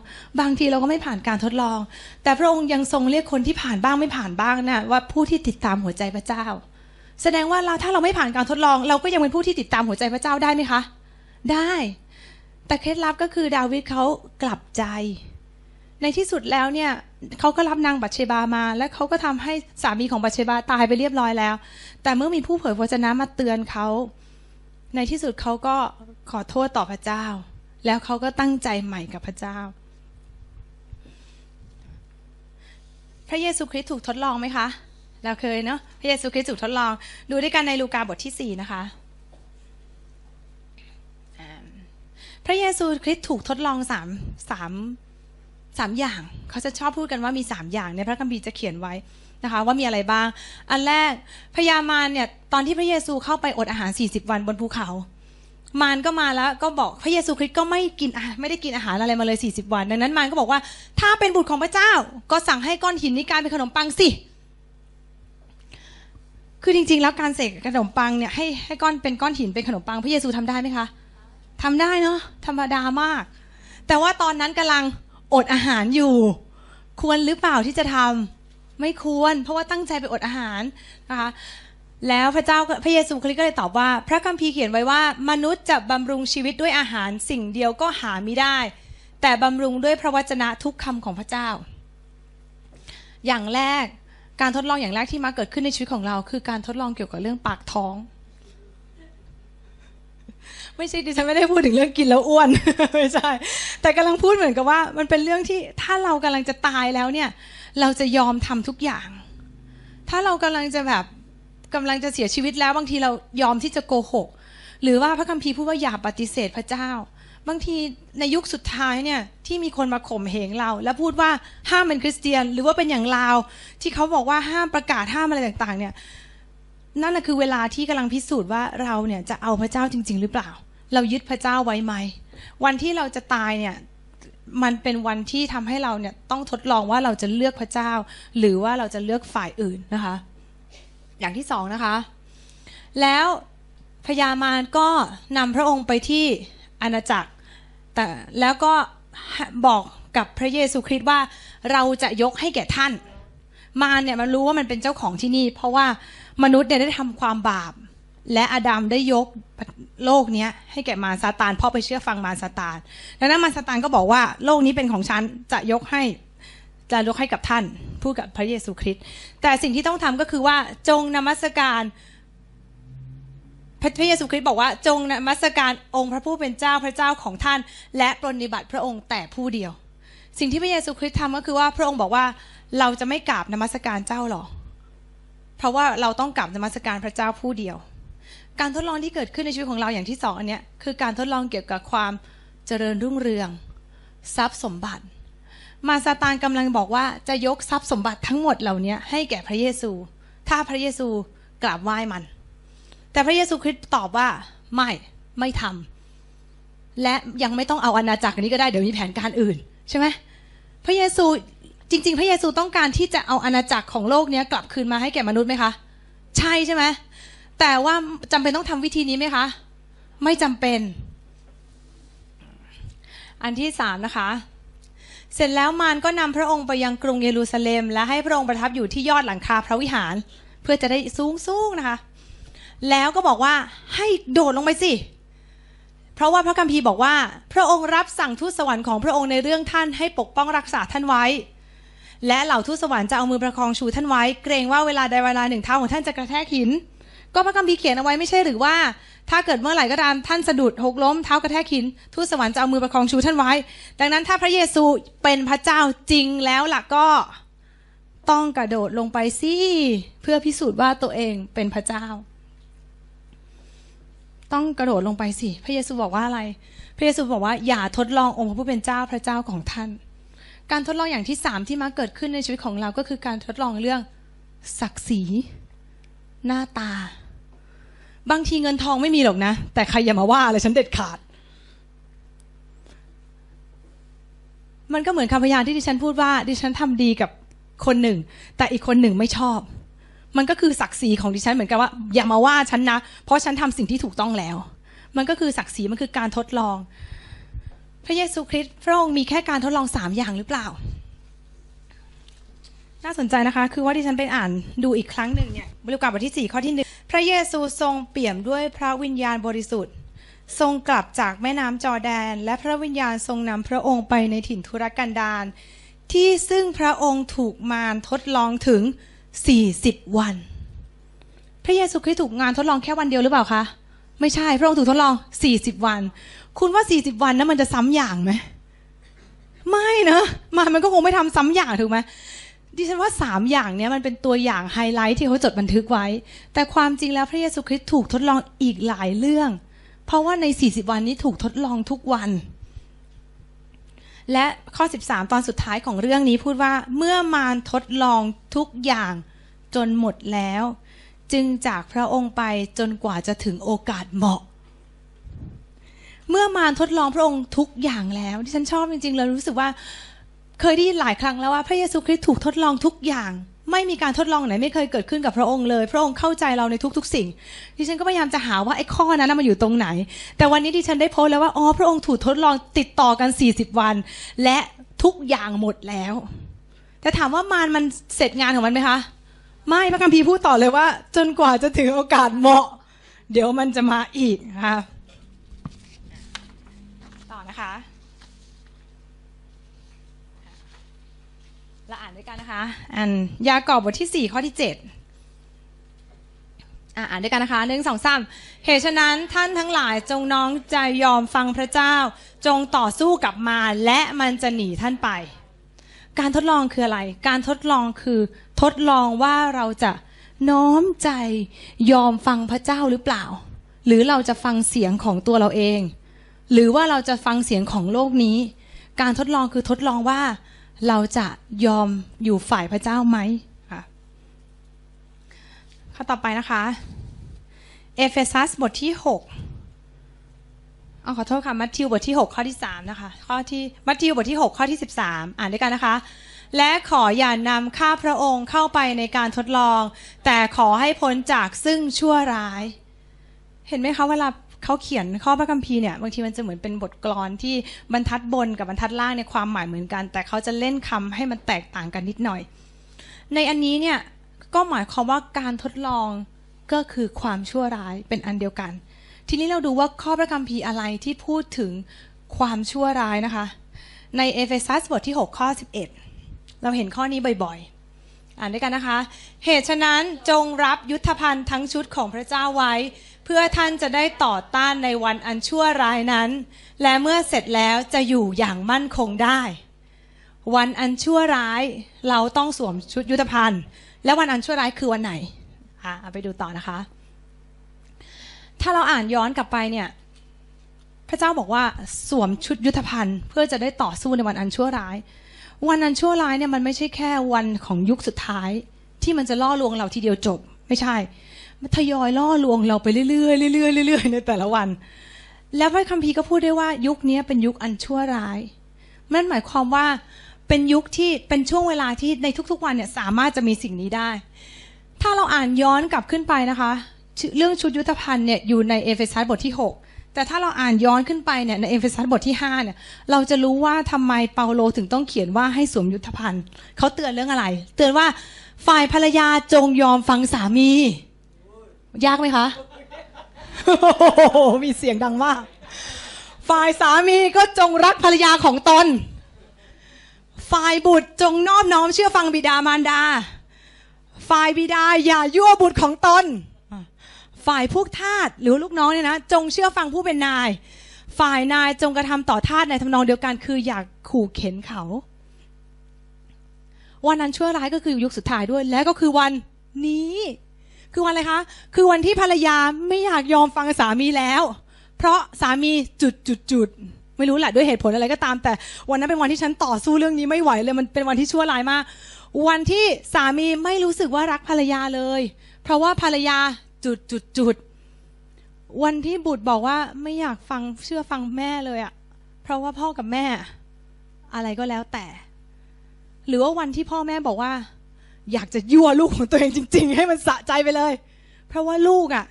A: บางทีเราก็ไม่ผ่านการทดลอง แต่พระองค์ยังทรงเรียกคนที่ผ่านบ้างไม่ผ่านบ้างนะ่ะว่าผู้ที่ติดตามหัวใจพระเจ้า แสดงว่าเราถ้าเราไม่ผ่านการทดลอง เราก็ยังเป็นผู้ที่ติดตามหัวใจพระเจ้าได้ไหมคะ ได้ แต่เคล็ดลับก็คือดาวิดเขากลับใจในที่สุดแล้วเนี่ยเขาก็รับนางบัตเชบามา และเขาก็ทำให้สามีของบัตเชบาตายไปเรียบร้อยแล้ว แต่เมื่อมีผู้เผยพระชนะมาเตือนเขาในที่สุดเขาก็ขอโทษต่อพระเจ้า แล้วเขาก็ตั้งใจใหม่กับพระเจ้า พระเยซูคริสต์ถูกทดลองไหมคะเราเคยเนาะพระเยซูคริสต์ถูกทดลองดูด้วยกันในลูกาบทที่4นะคะพระเยซูคริสต์ถูกทดลองสามสามสามอย่างเขาจะชอบพูดกันว่ามีสามอย่างในพระคัมภีร์จะเขียนไว้นะคะ ว่ามีอะไรบ้าง อันแรกพยามารเนี่ย ตอนที่พระเยซูเข้าไปอดอาหาร40 วันบนภูเขามารก็มาแล้วก็บอกพระเยซูคริสต์ก็ไม่กินไม่ได้กินอาหารอะไรมาเลย40วันดังนั้น มารก็บอกว่า ถ้าเป็นบุตรของพระเจ้าก็สั่งให้ก้อนหินนี้กลายเป็นขนมปังสิคือจริง ๆ แล้วการเสกขนมปังเนี่ยให้ให้ก้อนเป็นก้อนหินเป็นขนมปังพระเยซูทำได้ไหมคะทำได้เนาะธรรมดามาก แต่ว่าตอนนั้นกำลังอดอาหารอยู่ ควรหรือเปล่าที่จะทำ ไม่ควรเพราะว่าตั้งใจไปอดอาหารนะคะแล้วพระเจ้าพระเยซูคริสต์ก็เลยตอบว่า พระคัมภีร์เขียนไว้ว่ามนุษย์จะบำรุงชีวิตด้วยอาหารสิ่งเดียวก็หาไม่ได้ แต่บำรุงด้วยพระวจนะทุกคำของพระเจ้า อย่างแรกการทดลองอย่างแรกที่มาเกิดขึ้นในชีวิตของเรา คือการทดลองเกี่ยวกับเรื่องปากท้องไม่ใช่ดิฉันไม่ได้พูดถึงเรื่องกินแล้วอ้วนไม่ใช่แต่กำลังพูดเหมือนกับว่ามันเป็นเรื่องที่ถ้าเรากำลังจะตายแล้วเนี่ย เราจะยอมทำทุกอย่าง ถ้าเรากำลังจะแบบกำลังจะเสียชีวิต แล้วบางทีเรายอมที่จะโกหก หรือว่าพระคัมภีร์พูดว่าอย่าปฏิเสธพระเจ้า บางทีในยุคสุดท้ายเนี่ย ที่มีคนมาข่มเหงเรา แล้วพูดว่าห้ามเป็นคริสเตียนหรือว่าเป็นอย่างลาว ที่เขาบอกว่าห้ามประกาศห้ามอะไรต่าง ๆ เนี่ยนั่นแหะคือเวลาที่กำลังพิสูจน์ว่าเราเนี่ยจะเอาพระเจ้าจริงๆหรือเปล่าเรายึดพระเจ้าไว้ไหม วันที่เราจะตายเนี่ย มันเป็นวันที่ทำให้เราเนี่ยต้องทดลองว่าเราจะเลือกพระเจ้า หรือว่าเราจะเลือกฝ่ายอื่นนะคะ อย่างที่สองนะคะ แล้วพญามารก็นำพระองค์ไปที่อาณาจักร แต่แล้วก็บอกกับพระเยซูคริสต์ว่าเราจะยกให้แก่ท่านมารเนี่ยมันรู้ว่ามันเป็นเจ้าของที่นี่เพราะว่ามนุษย์เนี่ยได้ทำความบาปและอาดัมได้ยกโลกนี้ให้แก่มารซาตานเพราะไปเชื่อฟังมารซาตานดังนั้นมารซาตานก็บอกว่าโลกนี้เป็นของฉันจะยกให้จะยกให้กับท่านพูดกับพระเยซูคริสต์แต่สิ่งที่ต้องทำก็คือว่าจงนมัสการ พระเยซูคริสต์บอกว่าจงนมัสการองค์พระผู้เป็นเจ้าพระเจ้าของท่าน และปรนิบัติพระองค์แต่ผู้เดียว สิ่งที่พระเยซูคริสต์ทำก็คือว่า พระองค์บอกว่าเราจะไม่กราบนมัสการเจ้าหรอกเพราะว่าเราต้องกราบนมัสการพระเจ้าผู้เดียวการทดลองที่เกิดขึ้นในชีวิตของเราอย่างที่สองอันเนี้ยคือการทดลองเกี่ยวกับความเจริญรุ่งเรือง ทรัพย์สมบัติ มาซาตานกำลังบอกว่าจะยกทรัพย์สมบัติทั้งหมดเหล่านี้ให้แก่พระเยซู ถ้าพระเยซูกราบไหว้มัน แต่พระเยซูคริสต์ตอบว่าไม่ไม่ทำ และยังไม่ต้องเอาอาณาจักรนี้ก็ได้เดี๋ยวมีแผนการอื่นใช่ไหมพระเยซูจริง ๆ พระเยซูต้องการที่จะเอาอาณาจักรของโลกนี้กลับคืนมาให้แก่มนุษย์ไหมคะ ใช่ใช่ไหมแต่ว่าจำเป็นต้องทำวิธีนี้ไหมคะ ไม่จำเป็น อันที่สามนะคะ เสร็จแล้วมารก็นำพระองค์ไปยังกรุงเยรูซาเล็ม และให้พระองค์ประทับอยู่ที่ยอดหลังคาพระวิหารเพื่อจะได้สูงสูงนะคะ แล้วก็บอกว่าให้โดดลงไปสิ เพราะว่าพระคัมภีร์บอกว่า พระองค์รับสั่งทูตสวรรค์ของพระองค์ในเรื่องท่านให้ปกป้องรักษาท่านไว้ และเหล่าทูตสวรรค์จะเอามือประคองชูท่านไว้ เกรงว่าเวลาใดเวลาหนึ่งเท้าของท่านจะกระแทกหินก็พระคัมภีร์เขียนเอาไว้ไม่ใช่หรือว่า ถ้าเกิดเมื่อไหร่ก็ตามท่านสะดุดหกล้มเท้ากระแทกหินทูตสวรรค์จะเอามือประคองชูท่านไว้ ดังนั้นถ้าพระเยซูเป็นพระเจ้าจริงแล้วล่ะก็ต้องกระโดดลงไปสิเพื่อพิสูจน์ว่าตัวเองเป็นพระเจ้า ต้องกระโดดลงไปสิพระเยซูบอกว่าอะไร พระเยซูบอกว่าอย่าทดลององค์พระผู้เป็นเจ้าพระเจ้าของท่าน การทดลองอย่างที่สามที่มาเกิดขึ้นในชีวิตของเรา ก็คือการทดลองเรื่อง ศักดิ์ศรีหน้าตา บางทีเงินทองไม่มีหรอกนะ แต่ใครอย่ามาว่าอะไรฉันเด็ดขาด มันก็เหมือนคำพยานที่ดิฉันพูดว่า ดิฉันทำดีกับคนหนึ่ง แต่อีกคนหนึ่งไม่ชอบ มันก็คือศักดิ์ศรีของดิฉันเหมือนกันว่าอย่ามาว่าฉันนะ เพราะฉันทำสิ่งที่ถูกต้องแล้ว มันก็คือศักดิ์ศรีมันคือการทดลอง พระเยซูคริสต์พระองค์มีแค่การทดลองสามอย่างหรือเปล่าน่าสนใจนะคะคือว่าที่ฉันไปอ่านดูอีกครั้งหนึ่งเนี่ยบริกรรมบทที่4ข้อที่หนึ่งพระเยซูทรงเปี่ยมด้วยพระวิญญาณบริสุทธิ์ ทรงกลับจากแม่น้ำจอแดน และพระวิญญาณทรงนำพระองค์ไปในถิ่นทุรกันดารที่ซึ่งพระองค์ถูกมารทดลองถึง 40 วัน พระเยซูคริสต์ถูกงานทดลองแค่วันเดียวหรือเปล่าคะไม่ใช่ พระองค์ถูกทดลอง40วัน คุณว่า40วันนั้นมันจะซ้ำอย่างไหมไม่นะมันมันก็คงไม่ทำซ้ำอย่างถูกไหมดิฉันว่าสามอย่างเนี้ย มันเป็นตัวอย่างไฮไลท์ที่เขาจดบันทึกไว้ แต่ความจริงแล้วพระเยซูคริสต์ถูกทดลองอีกหลายเรื่อง เพราะว่าในสสี่ิบวันนี้ถูกทดลองทุกวัน และข้อ 13 ตอนสุดท้ายของเรื่องนี้พูดว่าเมื่อมารทดลองทุกอย่างจนหมดแล้ว จึงจากพระองค์ไปจนกว่าจะถึงโอกาสเหมาะ เมื่อมารทดลองพระองค์ทุกอย่างแล้วที่ฉันชอบจริงๆเลยรู้สึกว่าเคยได้ยินหลายครั้งแล้วว่าพระเยซูคริสต์ถูกทดลองทุกอย่าง ไม่มีการทดลองไหน ไม่เคยเกิดขึ้นกับพระองค์เลยพระองค์เข้าใจเราในทุกๆสิ่งดิฉันก็พยายามจะหาว่า ไอ้ข้อนั้นมันอยู่ตรงไหน แต่วันนี้ดิฉันได้โพสแล้วว่าอ๋อพระองค์ถูกทดลองติดต่อกัน 40 วัน และทุกอย่างหมดแล้ว แต่ถามว่ามารมันเสร็จงานของมันไหมคะ ไม่พระคัมภีร์พูดต่อเลยว่า จนกว่าจะถึงโอกาสเหมาะ เดี๋ยวมันจะมาอีกค่ะต่อนะคะกันนะคะอันยากอบบทที่ 4ข้อที่7อ่านด้วยกันนะคะหนึ่งสองสามเหตุฉะนั้นท่านทั้งหลายจงน้องใจยอมฟังพระเจ้า จงต่อสู้กับมาและมันจะหนีท่านไป การทดลองคืออะไร การทดลองคือ ทดลองว่าเราจะน้อมใจยอมฟังพระเจ้าหรือเปล่า หรือเราจะฟังเสียงของตัวเราเอง หรือว่าเราจะฟังเสียงของโลกนี้ การทดลองคือทดลองว่าเราจะยอมอยู่ฝ่ายพระเจ้าไหมค่ะข้อต่อไปนะคะ เอเฟซัสบทที่6เอาขอโทษค่ะ มัทธิวบทที่ 6 ข้อที่ 3 นะคะข้อที่มัทธิวบทที่ 6 ข้อที่ 13 อ่านด้วยกันนะคะ และขออย่านำข้าพระองค์เข้าไปในการทดลอง แต่ขอให้พ้นจากซึ่งชั่วร้าย เห็นไหมคะเวลาเขาเขียนข้อพระคัมภีร์เนี่ย บางทีมันจะเหมือนเป็นบทกลอนที่บรรทัดบนกับบรรทัดล่างในความหมายเหมือนกัน แต่เขาจะเล่นคำให้มันแตกต่างกันนิดหน่อย ในอันนี้เนี่ย ก็หมายความว่าการทดลองก็คือความชั่วร้ายเป็นอันเดียวกัน ทีนี้เราดูว่าข้อพระคัมภีร์อะไรที่พูดถึงความชั่วร้ายนะคะ ในเอเฟซัสบทที่ 6 ข้อ 11เราเห็นข้อนี้บ่อยๆ อ่านด้วยกันนะคะ เหตุฉะนั้นจงรับยุทธภัณฑ์ทั้งชุดของพระเจ้าไว้พื่อท่านจะได้ต่อต้านในวันอันชั่วร้ายนั้น และเมื่อเสร็จแล้วจะอยู่อย่างมั่นคงได้ วันอันชั่วร้าย เราต้องสวมชุดยุทธภัณฑ์ และวันอันชั่วร้ายคือวันไหนอะไปดูต่อนะคะ ถ้าเราอ่านย้อนกลับไปเนี่ย พระเจ้าบอกว่าสวมชุดยุทธภัณฑ์ เพื่อจะได้ต่อสู้ในวันอันชั่วร้าย วันอันชั่วร้ายเนี่ยมันไม่ใช่แค่วันของยุคสุดท้าย ที่มันจะล่อลวงเราทีเดียวจบ ไม่ใช่มันทยอยล่อลวงเราไปเรื่อยๆเรื่อยๆเรื่อยๆในแต่ละวัน แล้วพระคัมภีร์ก็พูดได้ว่ายุคนี้เป็นยุคอันชั่วร้าย นั่นหมายความว่าเป็นยุคที่เป็นช่วงเวลาที่ในทุกๆวันเนี่ย สามารถจะมีสิ่งนี้ได้ ถ้าเราอ่านย้อนกลับขึ้นไปนะคะ เรื่องชุดยุทธภัณฑ์เนี่ย อยู่ในเอเฟซัสบทที่ 6 แต่ถ้าเราอ่านย้อนขึ้นไปเนี่ยในเอเฟซัสบทที่5เนี่ยเราจะรู้ว่าทำไมเปาโลถึงต้องเขียนว่าให้สวมยุทธภัณฑ์เขาเตือนเรื่องอะไร เตือนว่าฝ่ายภรรยาจงยอมฟังสามียากไหมคะ มีเสียงดังมาก ฝ่ายสามีก็จงรักภรรยาของตน ฝ่ายบุตรจงนอบน้อมเชื่อฟังบิดามารดา ฝ่ายบิดาอย่ายั่วบุตรของตน ฝ่ายพวกทาสหรือลูกน้องเนี่ยนะจงเชื่อฟังผู้เป็นนาย ฝ่ายนายจงกระทำต่อทาสในทำนองเดียวกันคืออยากขู่เข็นเขา วันนั้นชั่วร้ายก็คือยุคสุดท้ายด้วย และก็คือวันนี้คือวันอะไรคะ คือวันที่ภรรยาไม่อยากยอมฟังสามีแล้ว เพราะสามีจุดจุดจุดไม่รู้แหละด้วยเหตุผลอะไรก็ตามแต่วันนั้นเป็นวันที่ฉันต่อสู้เรื่องนี้ไม่ไหวเลย มันเป็นวันที่ชั่วร้ายมาก วันที่สามีไม่รู้สึกว่ารักภรรยาเลย เพราะว่าภรรยาจุดจุดจุดวันที่บุตรบอกว่าไม่อยากฟังเชื่อฟังแม่เลยอะเพราะว่าพ่อกับแม่ อะไรก็แล้วแต่ หรือว่าวันที่พ่อแม่บอกว่าอยากจะยั่วลูกของตัวเองจริงๆ ให้มันสะใจไปเลย เพราะว่าลูกอะ่ะ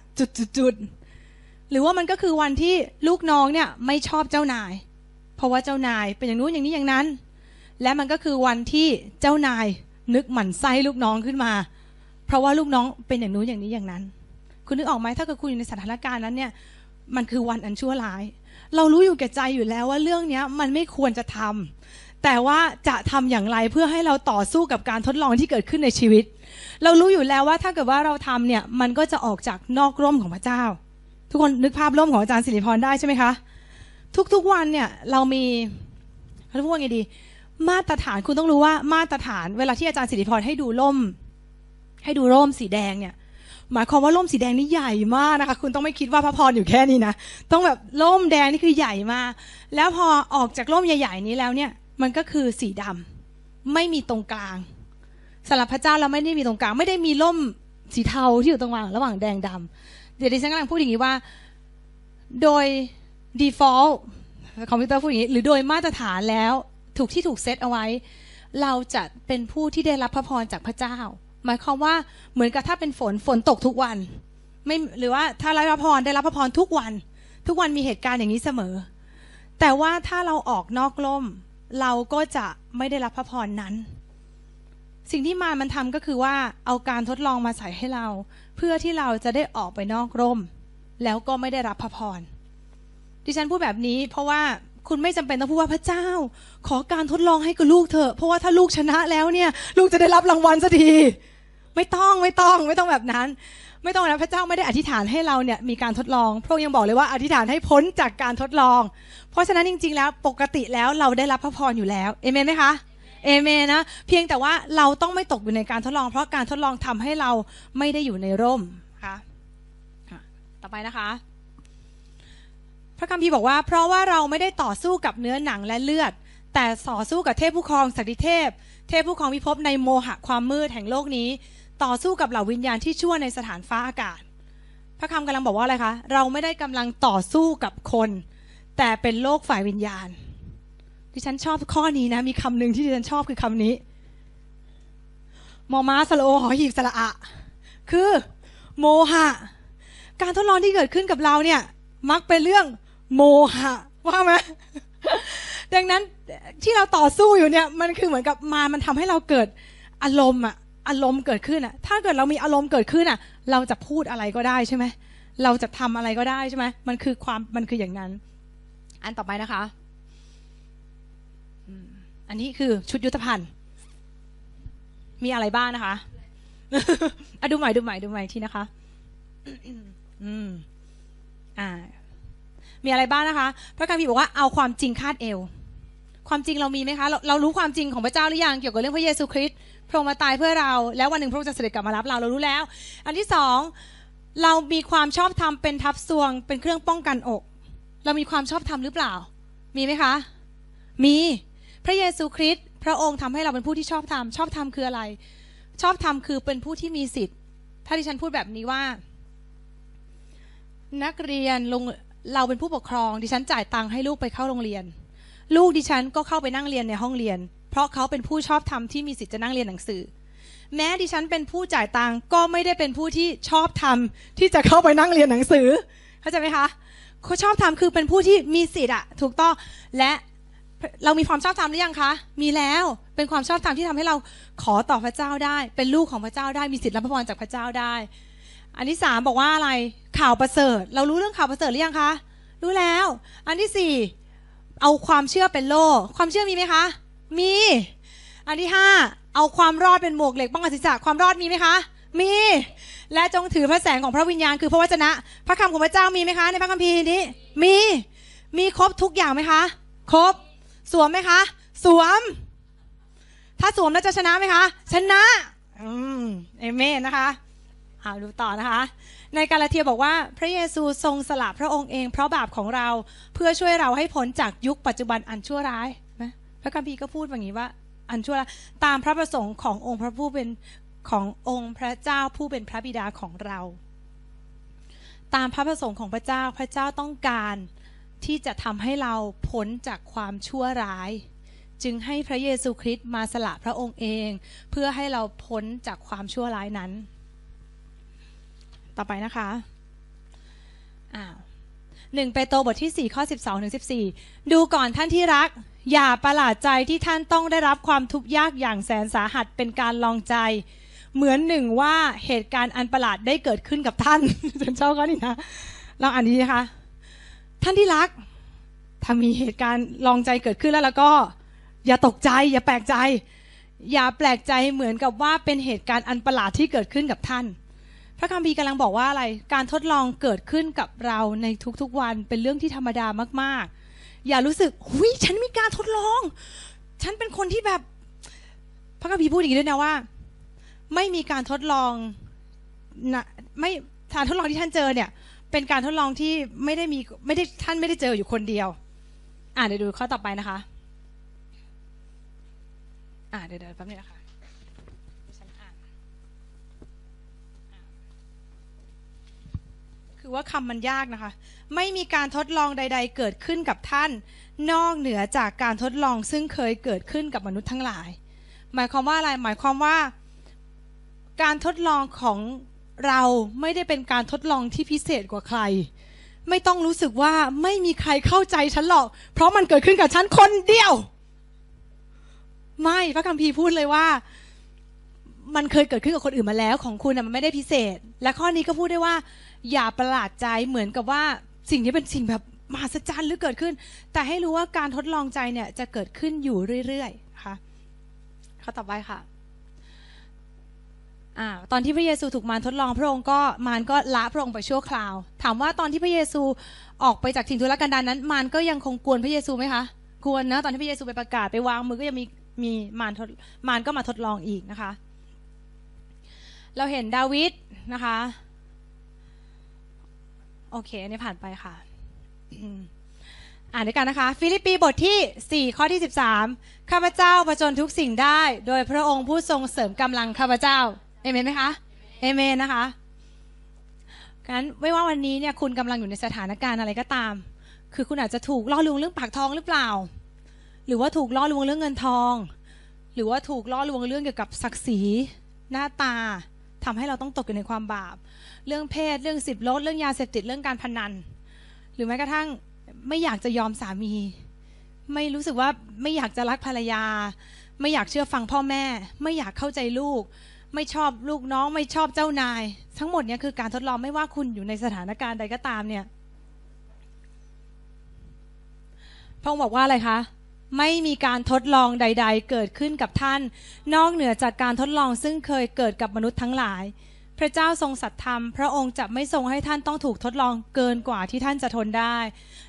A: จุดๆหรือว่ามันก็คือวันที่ลูกน้องเนี่ยไม่ชอบเจ้านาย เพราะว่าเจ้านายเป็นอย่างนู้นอย่างนี้อย่างนั้น และมันก็คือวันที่เจ้านายนึกหมั่นไส้ลูกน้องขึ้นมา เพราะว่าลูกน้องเป็นอย่างนู้นอย่างนี้อย่างนั้น คุณนึกออกไหมถ้าเกิดคุณอยู่ในสถานการณ์นั้นเนี่ยมันคือวันอันชั่วร้าย เรารู้อยู่แก่ใจอยู่แล้วว่าเรื่องเนี้ยมันไม่ควรจะทำแต่ว่าจะทำอย่างไรเพื่อให้เราต่อสู้กับการทดลองที่เกิดขึ้นในชีวิต เรารู้อยู่แล้วว่าถ้าเกิดว่าเราทำเนี่ยมันก็จะออกจากนอกร่มของพระเจ้า ทุกคนนึกภาพร่มของอาจารย์สิริพรได้ใช่ไหมคะ ทุกๆวันเนี่ยเรามีเขาพูดว่าไงดี มาตรฐานคุณต้องรู้ว่ามาตรฐานเวลาที่อาจารย์สิริพรให้ดูร่ม ให้ดูร่มสีแดงเนี่ยหมายความว่าร่มสีแดงนี่ใหญ่มากนะคะ คุณต้องไม่คิดว่าพระพรอยู่แค่นี้นะต้องแบบร่มแดงนี่คือใหญ่มากแล้วพอออกจากร่มใหญ่ๆ นี้แล้วเนี่ยมันก็คือสีดำไม่มีตรงกลางสำหรับพระเจ้าเราไม่ได้มีตรงกลาง ไม่ได้มีล่มสีเทาที่อยู่ตรงกลาง ระหว่างแดงดำเดี๋ยวดิฉันกำลังพูดอย่างนี้ว่า โดย default คอมพิวเตอร์พูดอย่างนี้หรือโดยมาตรฐานแล้วถูกที่ถูกเซตเอาไว้ เราจะเป็นผู้ที่ได้รับพระพรจากพระเจ้า หมายความว่าเหมือนกับถ้าเป็นฝนฝนตกทุกวันไม่หรือว่าถ้าได้รับพระพรได้รับพระพรทุกวัน ทุกวันมีเหตุการณ์อย่างนี้เสมอ แต่ว่าถ้าเราออกนอกล่มเราก็จะไม่ได้รับพระพรนั้น สิ่งที่มารมันทำก็คือว่าเอาการทดลองมาใส่ให้เรา เพื่อที่เราจะได้ออกไปนอกร่มแล้วก็ไม่ได้รับพระพร ดิฉันพูดแบบนี้เพราะว่าคุณไม่จำเป็นต้องพูดว่าพระเจ้า ขอการทดลองให้กับลูกเถอะเพราะว่าถ้าลูกชนะแล้วเนี่ยลูกจะได้รับรางวัลสักทีไม่ต้องไม่ต้องไม่ต้องแบบนั้น ไม่ต้องนะพระเจ้าไม่ได้อธิษฐานให้เราเนี่ย มีการทดลองพระองค์ยังบอกเลยว่าอธิษฐานให้พ้นจากการทดลองราะฉะนั้นจริงๆ แล้วปกติแล้วเราได้รับพระพรอยู่แล้ว เอเมนไหมคะเอเมนนะเพียงแต่ว่าเราต้องไม่ตกอยู่ในการทดลอง เพราะการทดลองทำให้เราไม่ได้อยู่ในร่มค่ะต่อไปนะคะ พระคัมภีร์บอกว่า เพราะว่าเราไม่ได้ต่อสู้กับเนื้อหนังและเลือด แต่ต่อสู้กับเทพผู้ครองสัตดิเทพเทพผู้ครองวิภพในโมหะความมืดแห่งโลกนี้ ต่อสู้กับเหล่าวิญญาณที่ชั่วในสถานฟ้าอากาศ พระคำกำลังบอกว่าอะไรคะเราไม่ได้กำลังต่อสู้กับคนแต่เป็นโลกฝ่ายวิญญาณดิฉันชอบข้อนี้นะ มีคำหนึ่งที่ดิฉันชอบคือคำนี้มอม้าสโลหอหีบสละอะ คือ โมหะการทดลองที่เกิดขึ้นกับเราเนี่ย มักเป็นเรื่อง โมหะว่าไหมดังนั้นที่เราต่อสู้อยู่เนี่ย มันคือเหมือนกับมามันทำให้เราเกิดอารมณ์อะอารมณ์เกิดขึ้นอะถ้าเกิดเรามีอารมณ์เกิดขึ้นอะเราจะพูดอะไรก็ได้ใช่ไหมเราจะทำอะไรก็ได้ใช่ไหมมันคือความมันคืออย่างนั้นอันต่อไปนะคะ อันนี้คือชุดยุทธภัณฑ์ มีอะไรบ้างนะคะอะดูใหม่ดูใหม่ดูใหม่ทีนะคะ อืม อ่า มีอะไรบ้างนะคะ พระคัมภีร์บอกว่าเอาความจริงคาดเอว ความจริงเรามีไหมคะเราเรารู้ความจริงของพระเจ้าหรือยังเกี่ยวกับเรื่องพระเยซูคริสต์พระองค์มาตายเพื่อเรา แล้ววันหนึ่งพระองค์จะเสด็จกลับมารับเรา เรารู้แล้ว อันที่สอง เรามีความชอบธรรมเป็นทับซวงเป็นเครื่องป้องกันอกเรามีความชอบธรรมหรือเปล่า มีไหมคะ มี พระเยซูคริสต์พระองค์ทำให้เราเป็นผู้ที่ชอบธรรม ชอบธรรมคืออะไร ชอบธรรมคือเป็นผู้ที่มีสิทธิ์ ถ้าดิฉันพูดแบบนี้ว่า นักเรียนลง เราเป็นผู้ปกครอง ดิฉันจ่ายตังค์ให้ลูกไปเข้าโรงเรียน ลูกดิฉันก็เข้าไปนั่งเรียนในห้องเรียน เพราะเขาเป็นผู้ชอบธรรมที่มีสิทธิ์จะนั่งเรียนหนังสือ แม้ ดิฉันเป็นผู้จ่ายตังค์ก็ไม่ได้เป็นผู้ที่ชอบธรรม ที่จะเข้าไปนั่งเรียนหนังสือ เข้าใจไหมคะเขาชอบธรรมคือเป็นผู้ที่มีสิทธิ์อะถูกต้องและเรามีความชอบธรรมหรือยังคะ มีแล้วเป็นความชอบธรรมที่ทำให้เราขอต่อพระเจ้าได้ เป็นลูกของพระเจ้าได้มีสิทธิ์รับพระพรจากพระเจ้าได้ อันที่สามบอกว่าอะไรข่าวประเสริฐ เรารู้เรื่องข่าวประเสริฐหรือยังคะ รู้แล้ว อันที่สี่เอาความเชื่อเป็นโล่ความเชื่อมีไหมคะ มี อันที่ห้าเอาความรอดเป็นหมวกเหล็กป้องกันศีรษะความรอดมีไหมคะมีและจงถือพระแสงของพระวิญญาณ คือพระวจนะ พระคำของพระเจ้ามีไหมคะ ในพระคัมภีร์นี้มี มีครบทุกอย่างไหมคะ ครบ สวมไหมคะ สวม ถ้าสวมแล้วจะชนะไหมคะ ชนะอเอเมนนะคะเอาดูต่อนะคะ ในกาลาเทียบอกว่า พระเยซูทรงสละพระองค์เองเพราะบาปของเราเพื่อช่วยเราให้พ้นจากยุคปัจจุบันอันชั่วร้ายนะพระคัมภีร์ก็พูดแบบนี้ว่า อันชั่วร้ายตามพระประสงค์ขององค์พระผู้เป็นขององค์พระเจ้าผู้เป็นพระบิดาของเรา ตามพระประสงค์ของพระเจ้าพระเจ้าต้องการ ที่จะทำให้เราพ้นจากความชั่วร้าย จึงให้พระเยซูคริสต์มาสละพระองค์เอง เพื่อให้เราพ้นจากความชั่วร้ายนั้น ต่อไปนะคะอ้าวหนึ่งไปโตบทที่4ข้อ12ถึง 14 ดูก่อนท่านที่รักอย่าประหลาดใจที่ท่านต้องได้รับความทุกข์ยากอย่างแสนสาหัสเป็นการลองใจเหมือนหนึ่งว่าเหตุการณ์อันประหลาดได้เกิดขึ้นกับท่านฉันชอบก็นี่นะลองอ่านดีนะคะท่านที่รัก ถ้ามีเหตุการณ์ลองใจเกิดขึ้นแล้วแล้วก็ อย่าตกใจอย่าแปลกใจ อย่าแปลกใจเหมือนกับว่าเป็นเหตุการณ์อันประหลาดที่เกิดขึ้นกับท่าน พระคัมภีร์กำลังบอกว่าอะไรการทดลองเกิดขึ้นกับเราในทุกๆวันเป็นเรื่องที่ธรรมดามาก ๆ อย่ารู้สึกหุยฉันมีการทดลอง ฉันเป็นคนที่แบบ พระคัมภีร์พูดอย่างนี้ด้วยนะว่าไม่มีการทดลองนะไม่ การทดลองที่ท่านเจอเนี่ย เป็นการทดลองที่ไม่ได้มี ไม่ได้ ท่านไม่ได้เจออยู่คนเดียว อ่าเดี๋ยวดู ข้อต่อไปนะคะ อ่าเดี๋ยวเดี๋ยวแป๊บนึงนะคะือว่าคำมันยากนะคะ ไม่มีการทดลองใด ๆ เกิดขึ้นกับท่าน นอกเหนือจากการทดลองซึ่งเคยเกิดขึ้นกับมนุษย์ทั้งหลาย หมายความว่าอะไร หมายความว่าการทดลองของเราไม่ได้เป็นการทดลองที่พิเศษกว่าใคร ไม่ต้องรู้สึกว่าไม่มีใครเข้าใจฉันหรอกเพราะมันเกิดขึ้นกับฉันคนเดียว ไม่พระคัมภีร์พูดเลยว่า มันเคยเกิดขึ้นกับคนอื่นมาแล้ว ของคุณนะมันไม่ได้พิเศษ และข้อนี้ก็พูดได้ว่า อย่าประหลาดใจเหมือนกับว่า สิ่งนี้เป็นสิ่งแบบมหัศจรรย์หรือเกิดขึ้น แต่ให้รู้ว่าการทดลองใจเนี่ย จะเกิดขึ้นอยู่เรื่อยๆค่ะข้อต่อไปค่ะตอนที่พระเยซูถูกมารทดลองพระองค์ก็มารก็ละพระองค์ไปชั่วคราว ถามว่าตอนที่พระเยซูออกไปจากถิ่นทุรกันดารนนั้นมารก็ยังคงกวนพระเยซูไหมคะกวนนะตอนที่พระเยซูไปประกาศไปวางมือก็ยังมีมีมารมารก็มาทดลองอีกนะคะ เราเห็นดาวิดนะคะโอเคอันนี้ผ่านไปค่ะ อ่านด้วยกันนะคะฟิลิปปีบทที่ 4 ข้อที่ 13ข้าพเจ้าประจนทุกสิ่งได้ โดยพระองค์ผู้ทรงเสริมกำลังข้าพเจ้าเอเมนไหมคะ เอเมนนะคะงั้นไม่ว่าวันนี้เนี่ยคุณกำลังอยู่ในสถานการณ์อะไรก็ตาม คือคุณอาจจะถูกล่อลวงเรื่องปากทองหรือเปล่า หรือว่าถูกล่อลวงเรื่องเงินทอง หรือว่าถูกล่อลวงเรื่องเกี่ยวกับศักดิ์ศรีหน้าตา ทำให้เราต้องตกอยู่ในความบาป เรื่องเพศ เรื่องสิบลด เรื่องยาเสพติด เรื่องการพนัน หรือแม้กระทั่งไม่อยากจะยอมสามี ไม่รู้สึกว่าไม่อยากจะรักภรรยา ไม่อยากเชื่อฟังพ่อแม่ ไม่อยากเข้าใจลูกไม่ชอบลูกน้องไม่ชอบเจ้านาย ทั้งหมดเนี่ยคือการทดลองไม่ว่าคุณอยู่ในสถานการณ์ใดก็ตามเนี่ยพระองค์บอกว่าอะไรคะ ไม่มีการทดลองใด ๆ เกิดขึ้นกับท่าน นอกเหนือจากการทดลองซึ่งเคยเกิดกับมนุษย์ทั้งหลาย พระเจ้าทรงสัตย์ธรรมพระองค์จะไม่ทรงให้ท่านต้องถูกทดลองเกินกว่าที่ท่านจะทนได้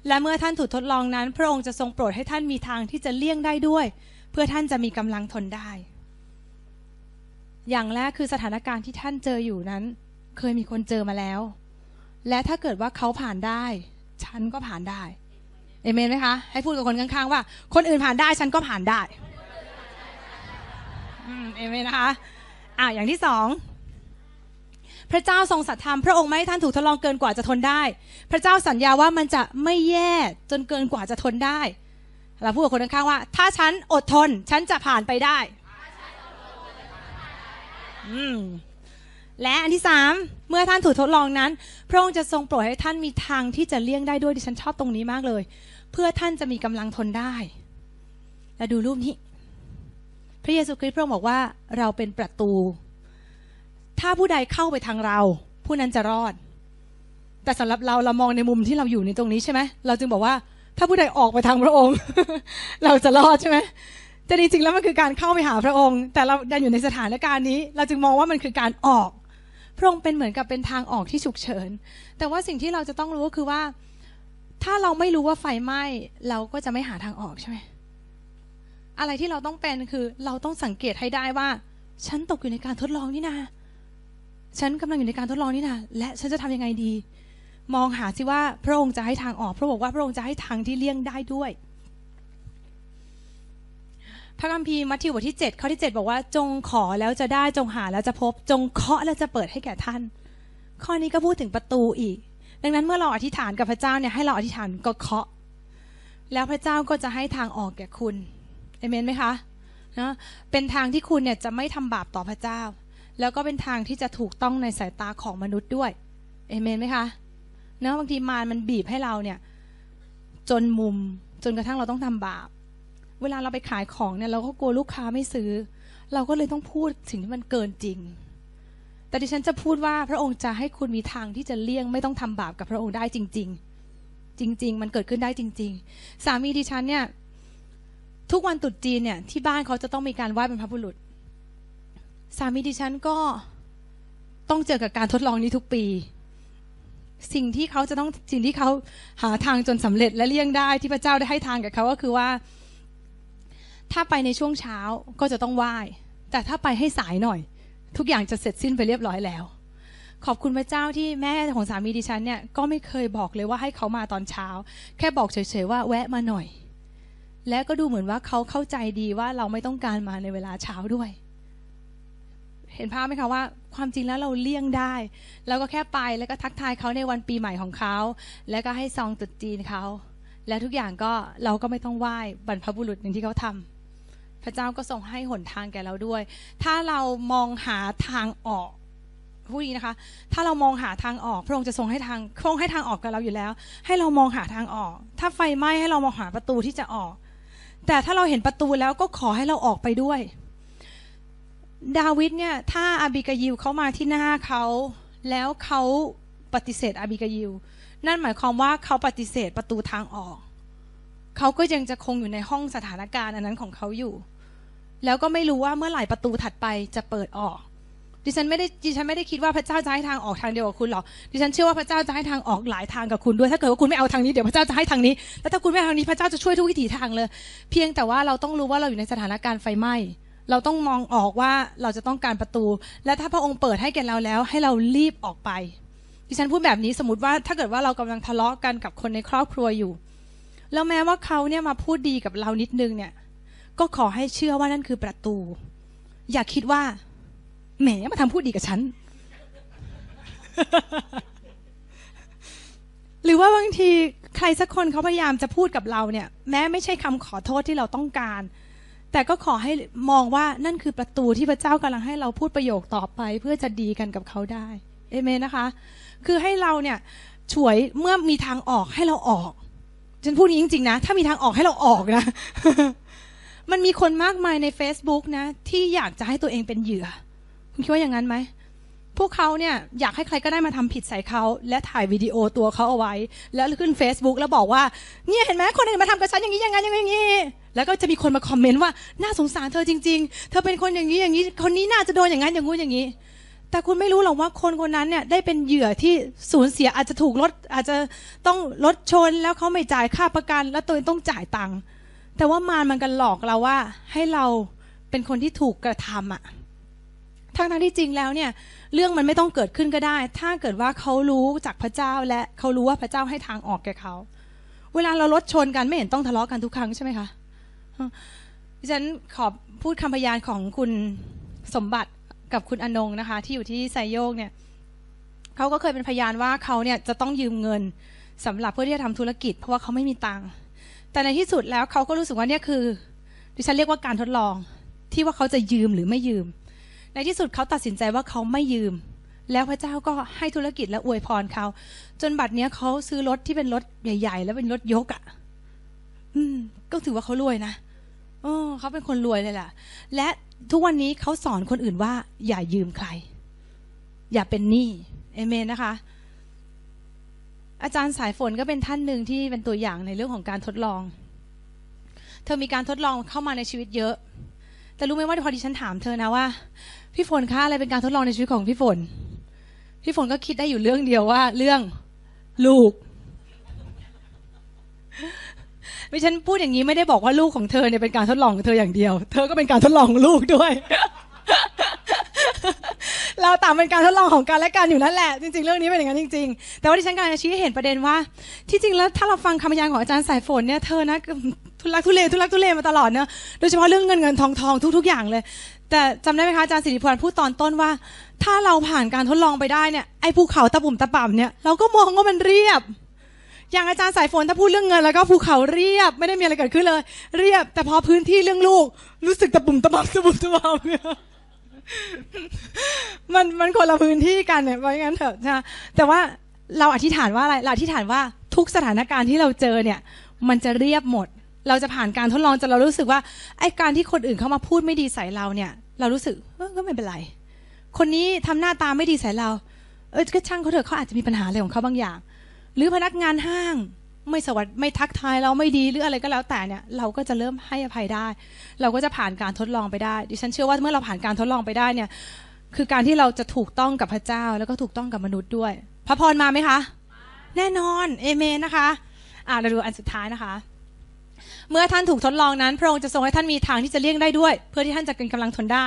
A: และเมื่อท่านถูกทดลองนั้น พระองค์จะทรงโปรดให้ท่านมีทางที่จะเลี่ยงได้ด้วย เพื่อท่านจะมีกำลังทนได้อย่างแรกคือสถานการณ์ที่ท่านเจออยู่นั้น เคยมีคนเจอมาแล้ว และถ้าเกิดว่าเขาผ่านได้ ฉันก็ผ่านได้เอเมนไหมคะให้พูดกับคนข้างๆว่า คนอื่นผ่านได้ฉันก็ผ่านได้เอเมนนะคะอ่าอย่างที่สองพระเจ้าทรงสัตย์ธรรมพระองค์ไม่ให้ท่านถูกทดลองเกินกว่าจะทนได้ พระเจ้าสัญญาว่ามันจะไม่แย่จนเกินกว่าจะทนได้ เราพูดกับคนข้างๆว่า ถ้าฉันอดทนฉันจะผ่านไปได้มและอันที่สาม เมื่อท่านถูกทดลองนั้น พระองค์จะทรงโปรดให้ท่านมีทางที่จะเลี่ยงได้ด้วยดิฉันชอบตรงนี้มากเลย เพื่อท่านจะมีกำลังทนได้ และดูรูปนี้พระเยซูคริสต์พระองค์บอกว่า เราเป็นประตู ถ้าผู้ใดเข้าไปทางเรา ผู้นั้นจะรอด แต่สำหรับเราเรามองในมุมที่เราอยู่ในตรงนี้ใช่ไหม เราจึงบอกว่า ถ้าผู้ใดออกไปทางพระองค์เราจะรอดใช่ไหมจะจริงๆแล้วมันคือการเข้าไปหาพระองค์ แต่เราดันอยู่ในสถานการณ์นี้ เราจึงมองว่ามันคือการออก พระองค์เป็นเหมือนกับเป็นทางออกที่ฉุกเฉินแต่ว่าสิ่งที่เราจะต้องรู้ก็คือว่า ถ้าเราไม่รู้ว่าไฟไหม้ เราก็จะไม่หาทางออกใช่ไหมอะไรที่เราต้องเป็นคือเราต้องสังเกตให้ได้ว่า ฉันตกอยู่ในการทดลองนี่นาฉันกำลังอยู่ในการทดลองนี่นาและฉันจะทํำยังไงดี มองหาสิว่าพระองค์จะให้ทางออกพระบอกว่าพระองค์จะให้ทางที่เลี่ยงได้ด้วยพระคัมภีร์มัทธิวบทที่7ข้อที่7บอกว่าจงขอแล้วจะได้จงหาแล้วจะพบจงเคาะแล้วจะเปิดให้แก่ท่าน ข้อนี้ก็พูดถึงประตูอีก ดังนั้นเมื่อเราอธิษฐานกับพระเจ้าเนี่ยให้เราอธิษฐานก็เคาะแล้วพระเจ้าก็จะให้ทางออกแก่คุณเอเมนไหมคะเนาะเป็นทางที่คุณเนี่ยจะไม่ทำบาปต่อพระเจ้า แล้วก็เป็นทางที่จะถูกต้องในสายตาของมนุษย์ด้วยเอเมนไหมคะเนาะบางทีมารมันบีบให้เราเนี่ย จนมุมจนกระทั่งเราต้องทำบาปเวลาเราไปขายของเนี่ยเราก็กลัวลูกค้าไม่ซื้อ เราก็เลยต้องพูดถึงที่มันเกินจริง แต่ดิฉันจะพูดว่าพระองค์จะให้คุณมีทางที่จะเลี่ยงไม่ต้องทำบาปกับพระองค์ได้จริง ๆ จริงๆ มันเกิดขึ้นได้จริง ๆ สามีดิฉันเนี่ยทุกวันตรุษจีนเนี่ยที่บ้านเขาจะต้องมีการไหว้บรรพบุรุษสามีดิฉันก็ต้องเจอกับการทดลองนี้ทุกปี สิ่งที่เขาจะต้องสิ่งที่เขาหาทางจนสำเร็จและเลี่ยงได้ที่พระเจ้าได้ให้ทางกับเขาก็คือว่าถ้าไปในช่วงเช้าก็จะต้องไหว้ แต่ถ้าไปให้สายหน่อย ทุกอย่างจะเสร็จสิ้นไปเรียบร้อยแล้ว ขอบคุณพระเจ้าที่แม่ของสามีดิฉันเนี่ยก็ไม่เคยบอกเลยว่าให้เขามาตอนเช้า แค่บอกเฉยๆว่าแวะมาหน่อย และก็ดูเหมือนว่าเขาเข้าใจดีว่าเราไม่ต้องการมาในเวลาเช้าด้วย เห็นภาพไหมคะ ว่าความจริงแล้วเราเลี่ยงได้ แล้วก็แค่ไปแล้วก็ทักทายเขาในวันปีใหม่ของเขาแล้วก็ให้ซองตุดจีนเขาและทุกอย่างก็เราก็ไม่ต้องไหว้บรรพบุรุษอย่างที่เขาทำระเจ้าก็ทรงให้หนทางแก่เราด้วย ถ้าเรามองหาทางออกผู้นี้นะคะ ถ้าเรามองหาทางออกพระองค์จะทรงให้ทางพระองค์ให้ทางออกกับเราอยู่แล้ว ให้เรามองหาทางออก ถ้าไฟไหม้ให้เรามองหาประตูที่จะออก แต่ถ้าเราเห็นประตูแล้วก็ขอให้เราออกไปด้วย ดาวิดเนี่ยถ้าอาบิกายิวเขามาที่หน้าเขาแล้วเขาปฏิเสธอาบิกายิว นั่นหมายความว่าเขาปฏิเสธประตูทางออก เขาก็ยังจะคงอยู่ในห้องสถานการณ์อันนั้นของเขาอยู่แล้วก็ไม่รู้ว่าเมื่อไหร่ประตูถัดไปจะเปิดออก ดิฉันไม่ได้ดิฉันไม่ได้คิดว่าพระเจ้าจะให้ทางออกทางเดียวกับคุณหรอก ดิฉันเชื่อว่าพระเจ้าจะให้ทางออกหลายทางกับคุณด้วย ถ้าเกิดว่าคุณไม่เอาทางนี้ เดี๋ยว พระเจ้าจะให้ทางนี้ แล้วถ้าคุณไม่เอาทางนี้ พระเจ้าจะช่วยทุกวิถีทางเลย เพียงแต่ว่าเราต้องรู้ว่าเราอยู่ในสถานการณ์ไฟไหม้เราต้องมองออกว่าเราจะต้องการประตู และถ้าพระองค์เปิดให้แก่เราแล้วให้เรารีบออกไป ดิฉันพูดแบบนี้สมมติว่าถ้าเกิดว่าเรากำลังทะเลาะกันกับคนในครอบครัวอยู่แล้วแม้ว่าเขาเนี่ยมาพูดดีกับเรานิดนึงเนี่ยก็ขอให้เชื่อว่านั่นคือประตู อย่าคิดว่าแหมมาทำพูดดีกับฉัน หรือว่าบางทีใครสักคนเขาพยายามจะพูดกับเราเนี่ย แม้ไม่ใช่คำขอโทษที่เราต้องการ แต่ก็ขอให้มองว่านั่นคือประตูที่พระเจ้ากำลังให้เราพูดประโยคต่อไป เพื่อจะดีกันกับเขาได้เอเมนนะคะ คือให้เราเนี่ยช่วยเมื่อมีทางออกให้เราออกฉันพูดนี้จริงๆนะ ถ้ามีทางออกให้เราออกนะมันมีคนมากมายใน Facebook นะ ที่อยากจะให้ตัวเองเป็นเหยื่อ คุณคิดว่าอย่างนั้นไหมพวกเขาเนี่ยอยากให้ใครก็ได้มาทำผิดใส่เขา และถ่ายวิดีโอตัวเขาเอาไว้ แล้วขึ้น Facebook แล้วบอกว่าเนี่ยเห็นไหมคนอื่นมาทำกับฉันอย่างนี้อย่างนั้นอย่างนี้ แล้วก็จะมีคนมาคอมเมนต์ว่าน่าสงสารเธอจริง ๆ เธอเป็นคนอย่างนี้อย่างนี้ คนนี้น่าจะโดนอย่างนั้นอย่างงู้นอย่างนี้แต่คุณไม่รู้หรอกว่าคนคนนั้นเนี่ยได้เป็นเหยื่อที่สูญเสียอาจจะถูกลดอาจจะต้องลดชนแล้วเขาไม่จ่ายค่าประกัน แล้วตัวเองต้องจ่ายตังค์แต่ว่ามารมันกันหลอกเราว่าให้เราเป็นคนที่ถูกกระทำอ่ะ ทั้งทั้งที่จริงแล้วเนี่ยเรื่องมันไม่ต้องเกิดขึ้นก็ได้ ถ้าเกิดว่าเขารู้จากพระเจ้า และเขารู้ว่าพระเจ้าให้ทางออกแก่เขา เวลาเราลดชนกันไม่เห็นต้องทะเลาะกันทุกครั้งใช่ไหมคะดิฉันขอพูดคำพยานของคุณสมบัติกับคุณอนงนะคะ ที่อยู่ที่ไซโยกเนี่ย เขาก็เคยเป็นพยานว่าเขาเนี่ยจะต้องยืมเงินสำหรับเพื่อที่จะทำธุรกิจเพราะว่าเขาไม่มีตังค์แต่ในที่สุดแล้วเขาก็รู้สึกว่าเนี่ยคือ ดิฉันเรียกว่าการทดลอง ที่ว่าเขาจะยืมหรือไม่ยืม ในที่สุดเขาตัดสินใจว่าเขาไม่ยืม แล้วพระเจ้าก็ให้ธุรกิจและอวยพรเขา จนบัดเนี้ยเขาซื้อรถที่เป็นรถใหญ่ๆแล้วเป็นรถยกอะ่ะอืม ก็ถือว่าเขารวยนะโอ้เขาเป็นคนรวยเลยล่ะ และทุกวันนี้เขาสอนคนอื่นว่า อย่ายืมใคร อย่าเป็นหนี้เอเมนนะคะอาจารย์สายฝนก็เป็นท่านหนึ่งที่เป็นตัวอย่างในเรื่องของการทดลอง เธอมีการทดลองเข้ามาในชีวิตเยอะ แต่รู้ไหมว่าพอดีฉันถามเธอนะว่าพี่ฝนคะอะไรเป็นการทดลองในชีวิตของพี่ฝน พี่ฝนก็คิดได้อยู่เรื่องเดียวว่า เรื่องลูก ไม่ฉันพูดอย่างนี้ไม่ได้บอกว่าลูกของเธอเนี่ยเป็นการทดลองของเธออย่างเดียว เธอก็เป็นการทดลองของลูกด้วยเราต่างเป็นการทดลองของการและการอยู่นั่นแหละจริง ๆ เรื่องนี้เป็นอย่างนั้นจริง ๆ แต่ว่าที่ฉันกำลังชี้ให้เห็นประเด็นว่า ที่จริงแล้วถ้าเราฟังคำพยานของอาจารย์สายฝนเนี่ยเธอนะทุลักทุเล ทุลักทุเลมาตลอดเนอะโดยเฉพาะเรื่องเงินเงินทองทองทุก ๆอย่างเลย แต่จำได้ไหมคะ อาจารย์สิริพรพูดตอนต้นว่า ถ้าเราผ่านการทดลองไปได้เนี่ยไอ้ภูเขาตะบุ่มตะป่ำเนี่ยเราก็มองว่ามันเรียบ อย่างอาจารย์สายฝนถ้าพูดเรื่องเงินแล้วก็ภูเขาเรียบไม่ได้มีอะไรเกิดขึ้นเลย เรียบแต่พอพื้นที่เรื่องลูกรู้สึกตะบุ่มตะบับตะบุ่มตะป่ำเนี่ยมันมันคนละพื้นที่กันเนี่ย เพราะงั้นเถอะใช่แต่ว่าเราอธิษฐานว่าอะไร เราอธิษฐานว่าทุกสถานการณ์ที่เราเจอเนี่ย มันจะเรียบหมด เราจะผ่านการทดลองจนเรารู้สึกว่า ไอ้การที่คนอื่นเข้ามาพูดไม่ดีใส่เราเนี่ย เรารู้สึกก็ไม่เป็นไร คนนี้ทำหน้าตาไม่ดีใส่เรา เออก็ช่างเขาเถอะเขาอาจจะมีปัญหาอะไรของเขาบางอย่าง หรือพนักงานห้างไม่สวัสดไม่ทักทายเราไม่ดีหรืออะไรก็แล้วแต่เนี่ยเราก็จะเริ่มให้อภัยได้ เราก็จะผ่านการทดลองไปได้ ดิฉันเชื่อว่าเมื่อเราผ่านการทดลองไปได้เนี่ยคือการที่เราจะถูกต้องกับพระเจ้าแล้วก็ถูกต้องกับมนุษย์ด้วย พระพรมาไหมคะ แน่นอน เอเมนนะคะ อ่าเราดูอันสุดท้ายนะคะ เมื่อท่านถูกทดลองนั้นพระองค์จะทรงให้ท่านมีทางที่จะเลี่ยงได้ด้วย เพื่อที่ท่านจะเกินกำลังทนได้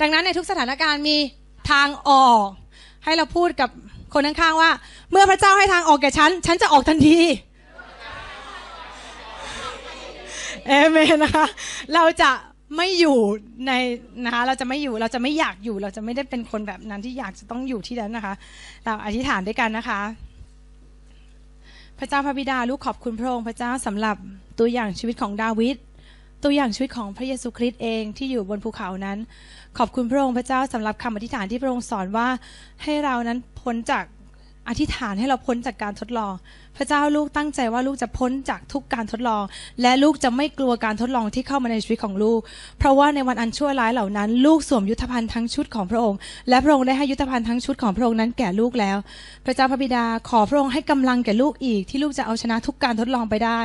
A: ดังนั้นในทุกสถานการณ์มีทางออก ให้เราพูดกับคนข้างๆว่า เมื่อพระเจ้าให้ทางออกแก่ฉันฉันจะออกทันทีเอเมนนะคะเราจะไม่อยู่ในนะคะเราจะไม่อยู่เราจะไม่อยากอยู่เราจะไม่ได้เป็นคนแบบนั้นที่อยากจะต้องอยู่ที่นั้นนะคะ เราอธิษฐานด้วยกันนะคะ พระเจ้าพระบิดาลูกขอบคุณพระองค์พระเจ้าสำหรับตัวอย่างชีวิตของดาวิดตัวอย่างชีวิตของพระเยซูคริสต์เองที่อยู่บนภูเขานั้น ขอบคุณพระองค์พระเจ้าสำหรับคำอธิษฐานที่พระองค์สอนว่า ให้เรานั้นพ้นจากอธิษฐานให้เราพ้นจากการทดลองพระเจ้าลูกตั้งใจว่าลูกจะพ้นจากทุกการทดลอง และลูกจะไม่กลัวการทดลองที่เข้ามาในชีวิตของลูก เพราะว่าในวันอันชั่วร้ายเหล่านั้นลูกสวมยุทธภัณฑ์ทั้งชุดของพระองค์ และพระองค์ได้ให้ยุทธภัณฑ์ทั้งชุดของพระองค์นั้นแก่ลูกแล้ว พระเจ้าพระบิดาขอพระองค์ให้กำลังแก่ลูกอีกที่ลูกจะเอาชนะทุกการทดลองไปได้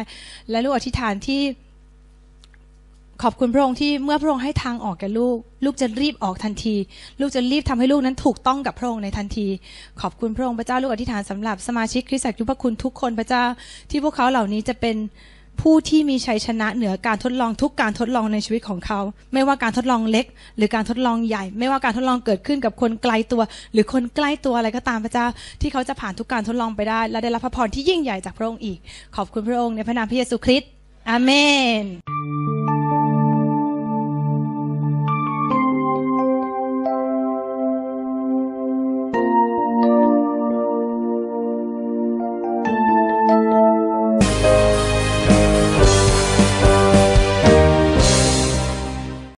A: และลูกอธิษฐานที่ขอบคุณพระองค์ที่เมื่อพระองค์ให้ทางออกแก่ลูก ลูกจะรีบออกทันที ลูกจะรีบทำให้ลูกนั้นถูกต้องกับพระองค์ในทันที ขอบคุณพระองค์พระเจ้าลูกอธิษฐานสำหรับสมาชิกคริสตจักรยุพคุณทุกคนพระเจ้าที่พวกเขาเหล่านี้จะเป็นผู้ที่มีชัยชนะเหนือการทดลองทุกการทดลองในชีวิตของเขา ไม่ว่าการทดลองเล็ก หรือการทดลองใหญ่ ไม่ว่าการทดลองเกิดขึ้นกับคนไกลตัว หรือคนใกล้ตัวอะไรก็ตามพระเจ้าที่เขาจะผ่านทุกการทดลองไปได้ และได้รับพระพรที่ยิ่งใหญ่จากพระองค์อีก ขอบคุณพระองค์ในพระนามพระเยซูคริสต์อเมน